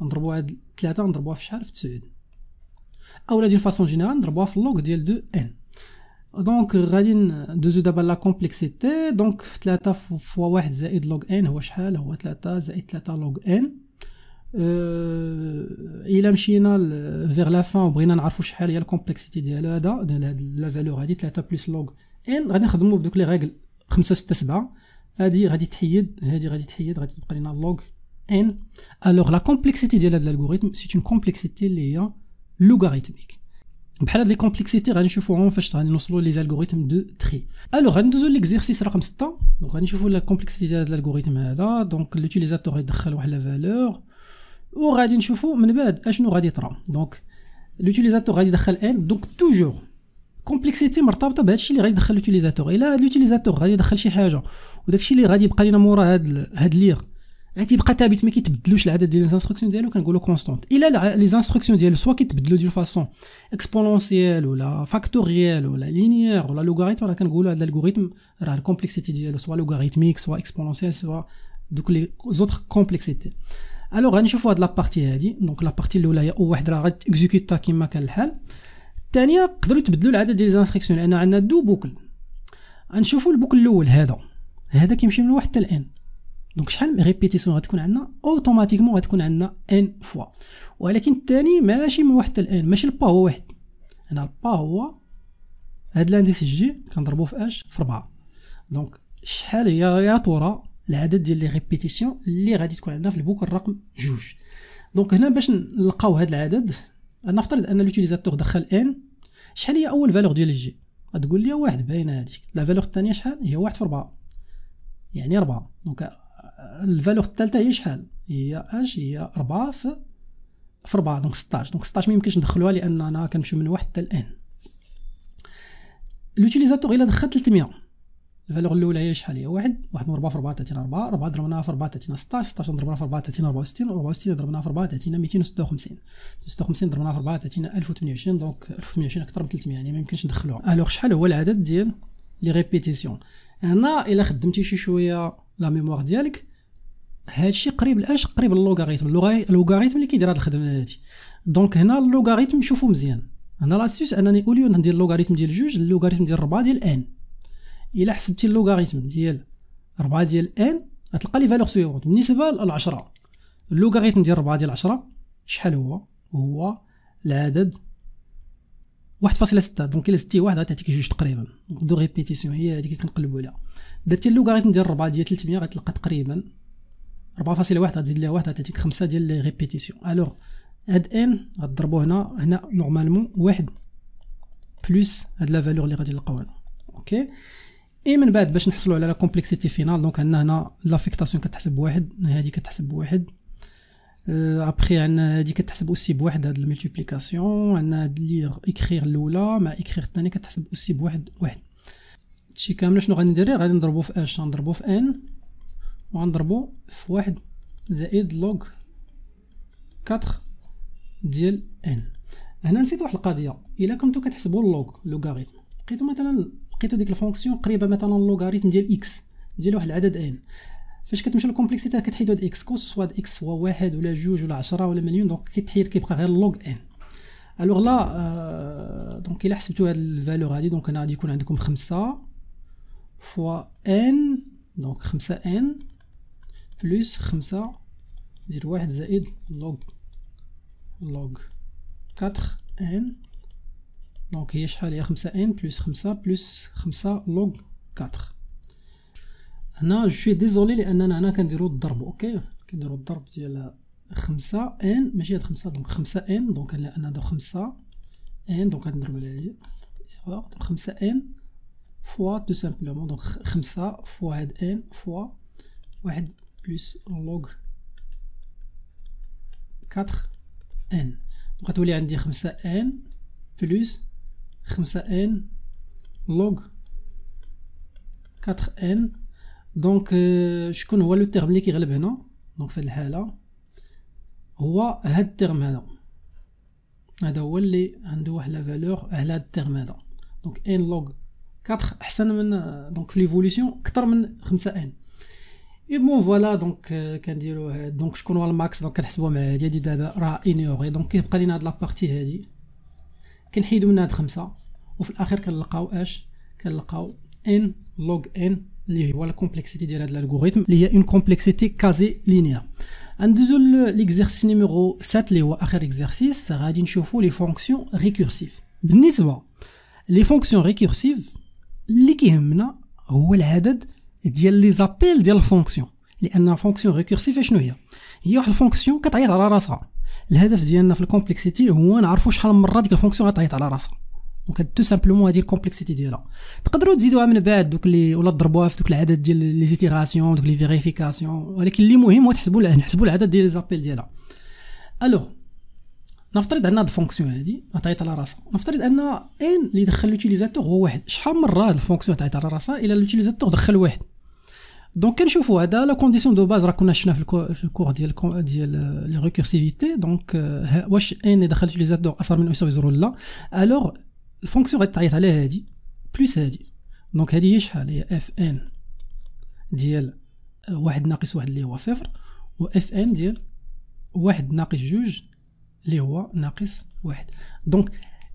نضربو هاد 3 نضربوها في شحال في 9 اولا دي فاصون جينيرال نضربوها في اللوغ ديال دو ان دونك غادي ندوزو دابا لا كومبلكسيتي دونك 3 فوا 1 زائد لوغ ان هو شحال هو 3 زائد 3 لوغ ان أه، الا مشينا فيغ لا فان وبغينا نعرفو شحال هي الكومبلكسيتي ديال هذا ديال هاد لا فالور هادي 3 بلس لوغ ان غادي نخدمو بدوك لي ريغل خمسة ستة سبعة هادي غادي تحيد هادي غادي تحيد غادي تبقى لينا لوغ ان الوغ لا كومبلكسيتي ديال هاد الالغوريثم سي اون كومبلكسيتي اللي هي لوغاريتميك بحال هاد لي كومبلكسيتي غادي نشوفوهم فاش غادي نوصلو لي الالغوريثم دو تري الوغ غادي ندوزو ليكزيرسيس رقم 6 دونك غادي نشوفو لا كومبلكسيتي ديال هاد الالغوريثم هذا دونك لوتيليزاتور غيدخل واحد لا فالور وغادي نشوفو من بعد اشنو غادي يطرا دونك لوتيليزاتور غادي يدخل ان دونك توجور كومبلكسيتي مرتبطه بهذا الشيء اللي غادي يدخل لوتيليزاتور الا هاد لوتيليزاتور غادي يدخل شي حاجه وداك الشيء اللي غادي يبقى لينا مورا هاد هاد ليغ غادي يبقى ثابت ما كيتبدلوش العدد ديال الانستركسيون ديالو كنقولوا كونستونت الا لي انستركسيون ديالو سوا كيتبدلوا دون فاسون اكسبونونسييل ولا فاكتوريال ولا لينيير ولا لوغاريتم راه كنقولوا هذا الالغوريثم راه الكومبلكسيتي ديالو سوا لوغاريتميك سوا اكسبونونسييل سوا دوك لي زوتر كومبلكسيتي الوغ غنشوفوا هاد لابارتي هادي دونك لابارتي الاولى هي واحد راه غادي اكزيكوتا كان الحال الثانيه قدروا تبدلوا العدد ديال الانستركسيون لان عندنا دو بوكل غنشوفوا البوكل الاول هذا هذا كيمشي من واحد حتى الان دونك شحال من ريبيتيسيون غتكون عندنا اوتوماتيكمون غتكون عندنا ان فوا ولكن الثاني ماشي من واحد حتى الان ماشي البا هو واحد انا البا هو هاد لانديس جي كنضربو في اش في ربعة دونك شحال هي يا ترى العدد ديال لي ريبيتيسيون اللي غادي تكون عندنا في البوكل رقم جوج دونك هنا باش نلقاو هاد العدد نفترض ان لوتيليزاتور دخل ان شحال هي اول فالور ديال الجي غتقول لي واحد باينه هذيك لا فالور الثانيه شحال هي واحد في ربعة يعني ربعة دونك الفالور الثالثه هي شحال هي اش هي ربعة في في ربعة دونك 16 دونك 16 ميمكنش ندخلوها لاننا كنمشيو من واحد حتى الان لوتيليزاتور الا دخل 300 الفالور الاولى هي شحال هي واحد واحد مضروبه في 4 تعطينا 4 4 ضربناها في 4 تعطينا 16 16 ضربناها في 4 تعطينا 64 64 ضربناها في 4 تعطينا 256 256 ضربناها في 4 تعطينا 1028 دونك 1028 اكثر من 300 يعني ما يمكنش ندخلوها الوغ شحال هو العدد ديال لي ريبيتيسيون هنا الا خدمتي شي شويه لا ميموار ديالك هادشي قريب لاش قريب للوغاريتم اللوغاريتم اللي كيدير هاد الخدمه هادي دونك هنا اللوغاريتم شوفو مزيان هنا لاسيوس انني اوليو ندير اللوغاريتم ديال جوج اللوغاريتم ديال 4 ديال ان الا حسبتي اللوغاريتم ديال 4 ديال ان غتلقى لي فالور سويفونت بالنسبه ل 10 اللوغاريتم ديال 4 ديال 10 شحال هو هو العدد 1.6 دونك الا زدتي واحد غتعطيك جوج تقريبا دو ريبيتيسيون هي هذيك اللي كنقلبوا عليها درتي اللوغاريتم ديال 4 ديال 300 غتلقى تقريبا 4.1 غتزيد ليها واحد غتعطيك 5 ديال لي ريبيتيسيون الوغ هاد ان غتضربو هنا هنا نورمالمون واحد بلوس هاد لا فالور اللي غادي نلقاو هنا اوكي اي من بعد باش نحصلوا على لا كومبلكسيتي فينال دونك عندنا هنا لافيكتاسيون كتحسب بواحد هذه كتحسب بواحد ابخي آه، عندنا هادي كتحسب اوسي بواحد هاد الملتيبليكاسيون عندنا هاد ليغ اكريغ الاولى مع اكريغ الثانيه كتحسب اوسي بواحد واحد هادشي كامل شنو غادي ندير غادي نضربو في اش غنضربو في ان وغنضربو في واحد زائد لوغ 4 ديال ان هنا نسيت واحد القضيه الا كنتو كتحسبوا اللوغ لوغاريتم لقيتو مثلا لقيتو ديك الفونكسيون قريبه مثلا لوغاريتم ديال اكس ديال واحد العدد ان فاش كتمشي للكومبلكسيتي كتحيدو هاد اكس كوس سوا اكس هو واحد ولا جوج ولا عشرة ولا مليون دونك كيتحيد كيبقى غير لوغ ان الوغ لا آه، دونك الا حسبتو هاد الفالور هادي دونك انا غادي يكون عندكم خمسة فوا ان دونك خمسة ان بلوس خمسة زير واحد زائد لوغ لوغ كاتخ ان دونك هي شحال هي خمسة ان بلوس خمسة بلوس خمسة لوغ كاتر هنا جو سوي ديزولي لاننا هنا كنديرو الضرب اوكي كنديرو الضرب ديال خمسة ان ماشي هاد خمسة دونك خمسة ان دونك لان هادو خمسة ان دونك غنضرب على هادي خمسة ان فوا تو سامبلومون دونك خمسة فوا هاد ان فوا واحد بلوس لوغ كاتر ان غتولي عندي خمسة ان بلوس خمسة ان لوغ كاتر ان دونك شكون هو لو تيرم لي كيغلب هنا دونك في هاد الحالة هو هاد التيرم هذا هذا هو اللي عنده واحد لا فالور على هاد التيرم هذا دونك ان لوغ 4 احسن من دونك في ليفولوسيون اكثر من 5 ان اي بون فوالا دونك كنديرو دونك شكون هو الماكس دونك كنحسبو مع هادي هادي دابا راه انيوغي دونك كيبقى لينا هاد لابارتي هادي كنحيدو من هاد خمسة وفي الاخير كنلقاو اش كنلقاو ان لوغ ان اللي هو لا كومبلكسيتي ديال هاد الالغوريثم اللي هي اون كومبلكسيتي كازي لينيير ندوزو ليكزيرسيس نيميرو 7 اللي هو اخر اكزيرسيس غادي نشوفو لي فونكسيون ريكورسيف بالنسبه لي فونكسيون ريكورسيف اللي كيهمنا هو العدد ديال لي زابيل ديال الفونكسيون لان فونكسيون ريكورسيف شنو هي هي واحد الفونكسيون كتعيط على راسها الهدف ديالنا في الكومبلكسيتي هو نعرفوا شحال من مره ديك الفونكسيون غتعيط على راسها دونك تو سامبلومون هذه الكومبلكسيتي ديالها تقدروا تزيدوها من بعد دوك اللي ولا تضربوها في دوك العدد ديال لي زيتيراسيون دوك لي فيريفيكاسيون ولكن اللي مهم هو تحسبوا نحسبوا العدد ديال لي زابيل ديالها الوغ نفترض عندنا هاد الفونكسيون هادي غتعيط على راسها نفترض ان ان اللي دخل لوتيليزاتور هو واحد شحال من مره هاد الفونكسيون تعيط على راسها الا لوتيليزاتور دخل واحد دونك كنشوفوا هذا لا كونديسيون دو باز راه كنا شفنا في الكور ديال ديال لي ريكورسيفيتي دونك واش ان دخل ليزاتور اصغر من يساوي زيرو لا الوغ الفونكسيون غتعيط على هادي بلس هادي دونك هادي هي شحال هي اف ان ديال واحد ناقص واحد اللي هو صفر و اف ان ديال واحد ناقص جوج اللي هو ناقص واحد دونك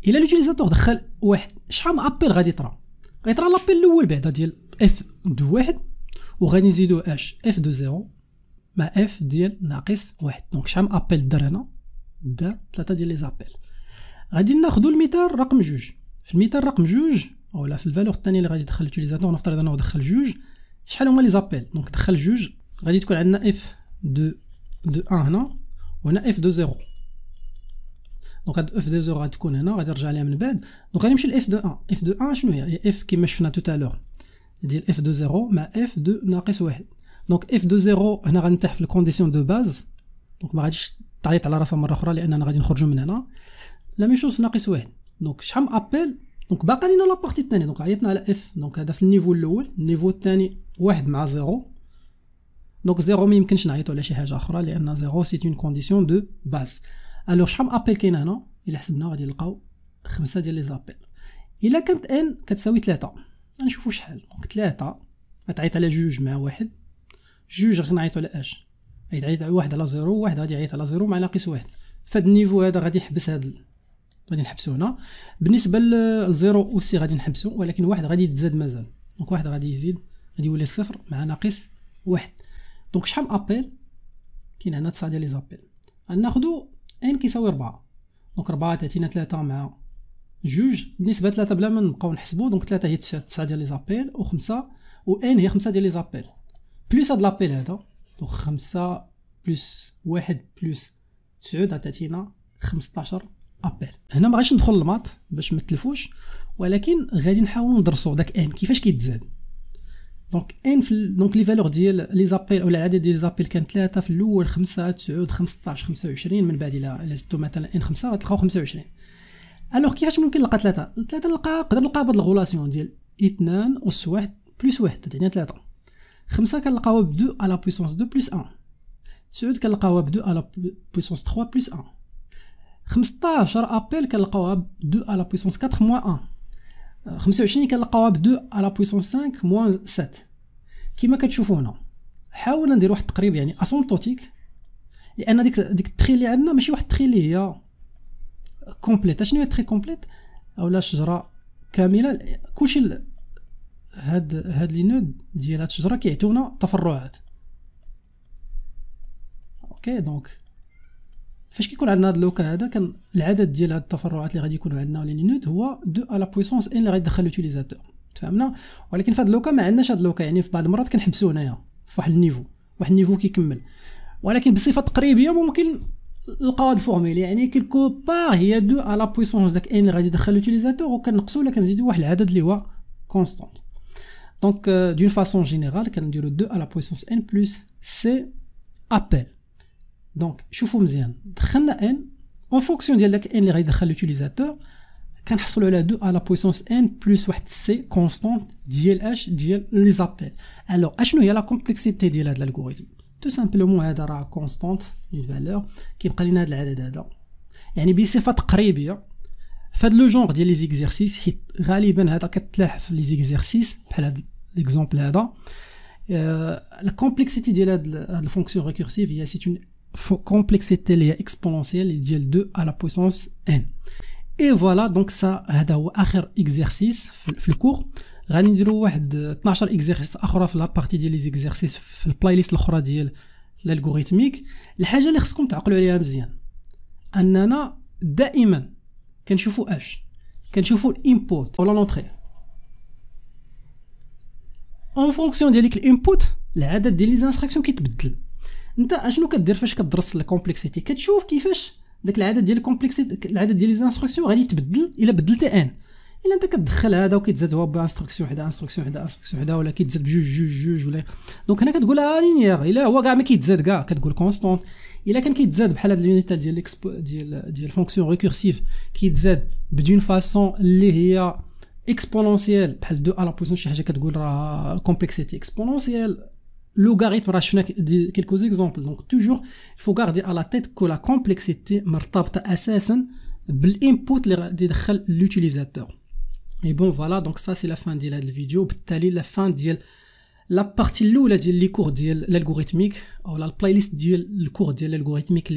الا لوتيليزاتور دخل واحد شحال من ابيل غادي يطرا غيطرا لابيل الاول بعدا ديال اف دو واحد وغادي نزيدو اش اف دو زيرو مع اف ديال ناقص واحد دونك شحال ابل دار هنا دار ثلاثة ديال لي زابيل غادي ناخدو المثال رقم جوج في المثال رقم جوج ولا في الفالور التانية اللي غادي يدخل لوتيليزاتور نفترض انه دخل جوج شحال هما لي زابيل دونك دخل جوج غادي تكون عندنا اف دو دو ان هنا وهنا اف دو زيرو دونك هاد اف دو زيرو غتكون هنا غادي نرجع ليها من بعد دونك غادي نمشي لاف دو ان اف دو ان شنو هي اف كيما شفنا توتالور ديال اف دو زيرو مع اف دو ناقص واحد دونك اف دو زيرو هنا غنتاح في الكونديسيون دو باز دونك ما غاديش تعيط على راسها مره اخرى لاننا غادي نخرجوا من هنا لا ميم شوز ناقص واحد دونك شحال من ابيل دونك باقي لينا لابارتي الثانيه دونك عيطنا على اف دونك هذا في النيفو الاول النيفو الثاني واحد مع زيرو دونك زيرو ما يمكنش نعيطوا على شي حاجه اخرى لان زيرو سي اون كونديسيون دو باز الوغ شحال من ابيل كاين هنا الا حسبنا غادي نلقاو خمسه ديال لي زابيل الا كانت ان كتساوي ثلاثه غنشوفو شحال دونك تلاتة غتعيط على جوج مع واحد جوج نعيطو على اش غادي تعيط على واحد على زيرو واحد غادي يعيط على زيرو مع ناقص واحد فهاد النيفو هذا غادي يحبس هاد غادي نحبسو هنا بالنسبة لزيرو اوسي غادي نحبسو ولكن واحد غادي يتزاد مازال دونك واحد غادي يزيد غادي يولي صفر مع ناقص واحد دونك شحال ابيل كاين هنا تسعة ديال لي زابيل غناخدو ان كيساوي ربعة دونك ربعة تعطينا تلاتة مع جوج بالنسبه لثلاثه بلا ما نبقاو نحسبوا دونك ثلاثه هي تسعه ديال لي زابيل وخمسه و ان هي خمسه ديال لي زابيل بلوس هاد لابيل هذا دونك خمسه بلوس واحد بلوس تسعود عطاتينا خمسطاشر ابيل هنا ما غاديش ندخل للمات باش ما تلفوش ولكن غادي نحاولوا ندرسوا داك ان كيفاش كيتزاد دونك ان في دونك لي فالور ديال لي زابيل ولا العدد ديال لي زابيل كان ثلاثة في الاول خمسة تسعود خمسطاش خمسة وعشرين من بعد الى زدتو مثلا ان خمسة غتلقاو وعشرين الوغ كيفاش ممكن نلقى ثلاثة ثلاثة نلقى نقدر نلقى بهاد الغولاسيون ديال اثنان أس واحد بلس واحد تعني ثلاثة خمسة كنلقاوها بدو على بويسونس دو بلس أن تسعود كنلقاوها بدو على بويسونس تخوا بلس أن خمسطاشر أبيل كنلقاوها بدو على بويسونس كاتخ موان أن خمسة وعشرين كنلقاوها بدو على بويسونس سانك موان سات كيما كتشوفو هنا حاولنا ندير واحد التقريب يعني اسمبتوتيك لان ديك ديك التخيل اللي عندنا ماشي واحد التخيل اللي هي كومبليت اشنو هي تري كومبليت اولا شجره كامله كلشي هاد هاد لي نود ديال هاد الشجره كيعطيونا تفرعات اوكي دونك فاش كيكون عندنا هاد لوكا هذا كان العدد ديال هاد التفرعات اللي غادي يكونوا عندنا لي نود هو ا لا بويسونس ان اللي غادي يدخل لوتيليزاتور تفهمنا ولكن فهاد لوكا ما عندناش هاد لوكا يعني في بعض المرات كنحبسو هنايا فواحد النيفو واحد النيفو كيكمل ولكن بصفه تقريبيه ممكن القواعد الفورميل يعني كيلكو بار هي دو على بويسونس داك ان اللي غادي يدخل لوتيليزاتور وكنقصو ولا كنزيدو واحد العدد اللي هو كونستانت دونك دون فاسون جينيرال كنديرو دو على بويسونس ان بلس سي ابل دونك شوفوا مزيان دخلنا ان اون فونكسيون ديال داك ان اللي غادي يدخل لوتيليزاتور كنحصلوا على دو على بويسونس ان بلس واحد سي كونستانت ديال اش ديال لي زابيل الوغ اشنو هي لا كومبلكسيتي ديال هاد الالغوريثم tout simplement aider une valeur qui est prédéterminée. Et bien c'est fait très bien. Faites le genre, de les exercices. Ralie Benet a fait les exercices. L'exemple euh, La complexité de la fonction récursive, c'est une complexité exponentielle, de 2 à la puissance n. Et voilà, donc ça a exercice plus court. غادي نديرو واحد 12 اكزيرسيس اخرى في لابارتي ديال لي زيكزيرسيس في البلاي ليست الاخرى ديال الالغوريثميك الحاجه اللي خصكم تعقلوا عليها مزيان اننا دائما كنشوفوا اش كنشوفوا الانبوت ولا لونتري اون فونكسيون ديال ديك الانبوت العدد ديال لي زانستراكسيون كيتبدل انت اشنو كدير فاش كدرس كومبلكسيتي كتشوف كيفاش داك العدد ديال الكومبلكسيتي العدد ديال لي زانستراكسيون غادي يتبدل الا بدلت ان الا انت كتدخل هذا وكيتزاد هو بانستركسيون وحده انستركسيون وحده انستركسيون وحده ولا كيتزاد بجوج جوج جوج ولا دونك هنا كتقول اه لينيير الا هو كاع ما كيتزاد كاع كتقول كونستونت الا كان كيتزاد بحال هاد اليونيت ديال ليكسبو ديال ديال فونكسيون ريكورسيف كيتزاد بدون فاسون اللي هي اكسبونونسييل بحال دو على لابوزون شي حاجه كتقول راه كومبلكسيتي اكسبونونسييل لوغاريتم راه شفنا كيلكو زيكزومبل دونك توجور فو غاردي على تيت كو لا كومبلكسيتي مرتبطه اساسا بالانبوت اللي يدخل لوتيليزاتور Et bon, voilà, donc ça, c'est la fin de la vidéo. peut la fin de la partie de les cours de l'algorithmique, la playlist de le cours de l'algorithmique,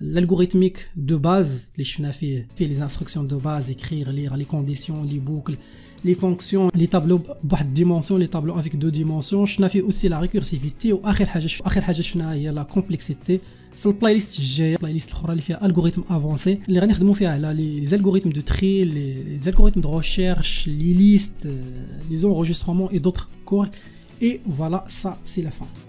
l'algorithmique de base, les fait les instructions de base, écrire, lire, les conditions, les boucles, les fonctions, les tableaux de bah, dimension les tableaux avec deux dimensions. Je fait aussi la récursivité, ou la complexité. Dans la playlist, j'ai algorithme avancé. les vais faire les algorithmes de tri, les algorithmes de recherche, les listes, euh, les enregistrements et d'autres. Et voilà, ça, c'est la fin.